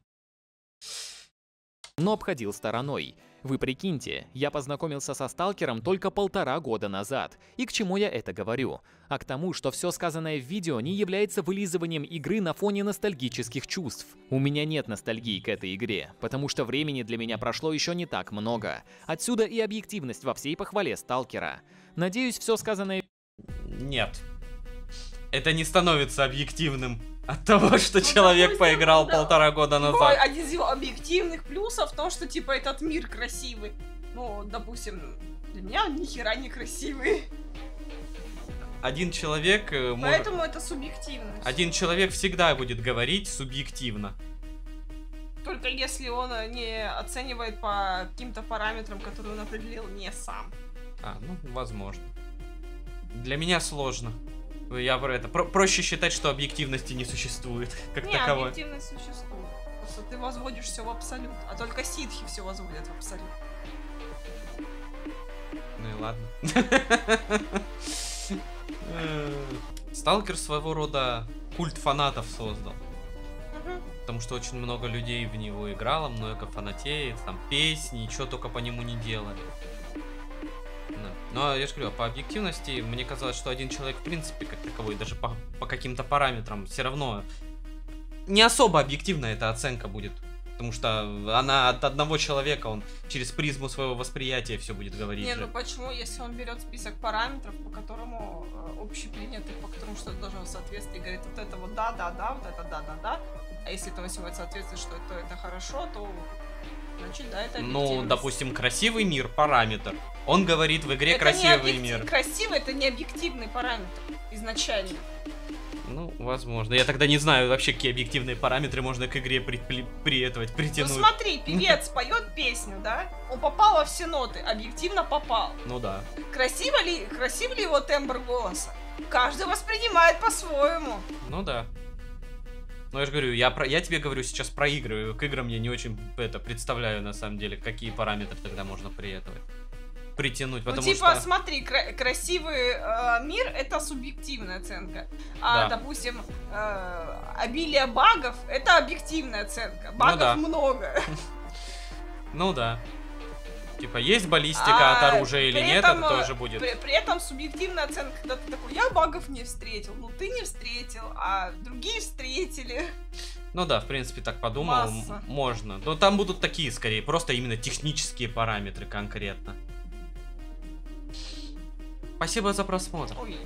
Но обходил стороной. Вы прикиньте, я познакомился со сталкером только полтора года назад. И к чему я это говорю? А к тому, что все сказанное в видео не является вылизыванием игры на фоне ностальгических чувств. У меня нет ностальгии к этой игре, потому что времени для меня прошло еще не так много. Отсюда и объективность во всей похвале сталкера. Надеюсь, все сказанное... Нет. Это не становится объективным. От того, что ну, человек допустим, поиграл да. полтора года назад. Ну, один из его объективных плюсов в том, что типа этот мир красивый. Ну, допустим, для меня он нихера не красивый. Один человек... Э, Поэтому может... это субъективно. Один человек всегда будет говорить субъективно. Только если он э, не оценивает по каким-то параметрам, которые он определил не сам. А, ну, возможно. Для меня сложно. Я про это. Про проще считать, что объективности не существует, как не, таковой. объективность существует. Просто ты возводишь все в абсолют, а только ситхи все возводят в абсолют. Ну и ладно. [laughs] Сталкер своего рода культ фанатов создал. Потому что очень много людей в него играло, много фанатеет, там песни, и что только по нему не делали. Но ну, а я же говорю, а по объективности мне казалось, что один человек в принципе как таковой, даже по, по каким-то параметрам все равно не особо объективна эта оценка будет. Потому что она от одного человека, он через призму своего восприятия все будет говорить. Не, же. ну почему, если он берет список параметров, по которому э, общепринятых, по которому что-то должно соответствовать, и говорит вот это вот да, да, да, вот это да, да, да, а если этого всего соответствует, что это, это хорошо, то Значит, да, это Ну, допустим, красивый мир, параметр. Он говорит в игре это красивый не мир. Красивый это не объективный параметр изначально. Ну, возможно. Я тогда не знаю вообще, какие объективные параметры можно к игре при, при, при этого притянуть. Ну смотри, певец поет песню, да? Он попал во все ноты, объективно попал. Ну да. Красиво ли, красив ли его тембр голоса? Каждый воспринимает по-своему. Ну да. Но ну, я же говорю, я, про, я тебе говорю сейчас про игры. К играм я не очень это представляю, на самом деле, какие параметры тогда можно при этом притянуть. Ну, потому ну, типа, что... смотри, кра- красивый э, мир это субъективная оценка. А, да. допустим, э, обилие багов это объективная оценка. Ну багов ну, да. много. Ну да типа, есть баллистика а, от оружия или нет, этом, это э, тоже будет. При, при этом субъективная оценка, когда ты такой, я багов не встретил, ну ты не встретил, а другие встретили. Ну да, в принципе, так подумал, Масса. можно. Но там будут такие, скорее, просто именно технические параметры конкретно. Спасибо за просмотр. Ой.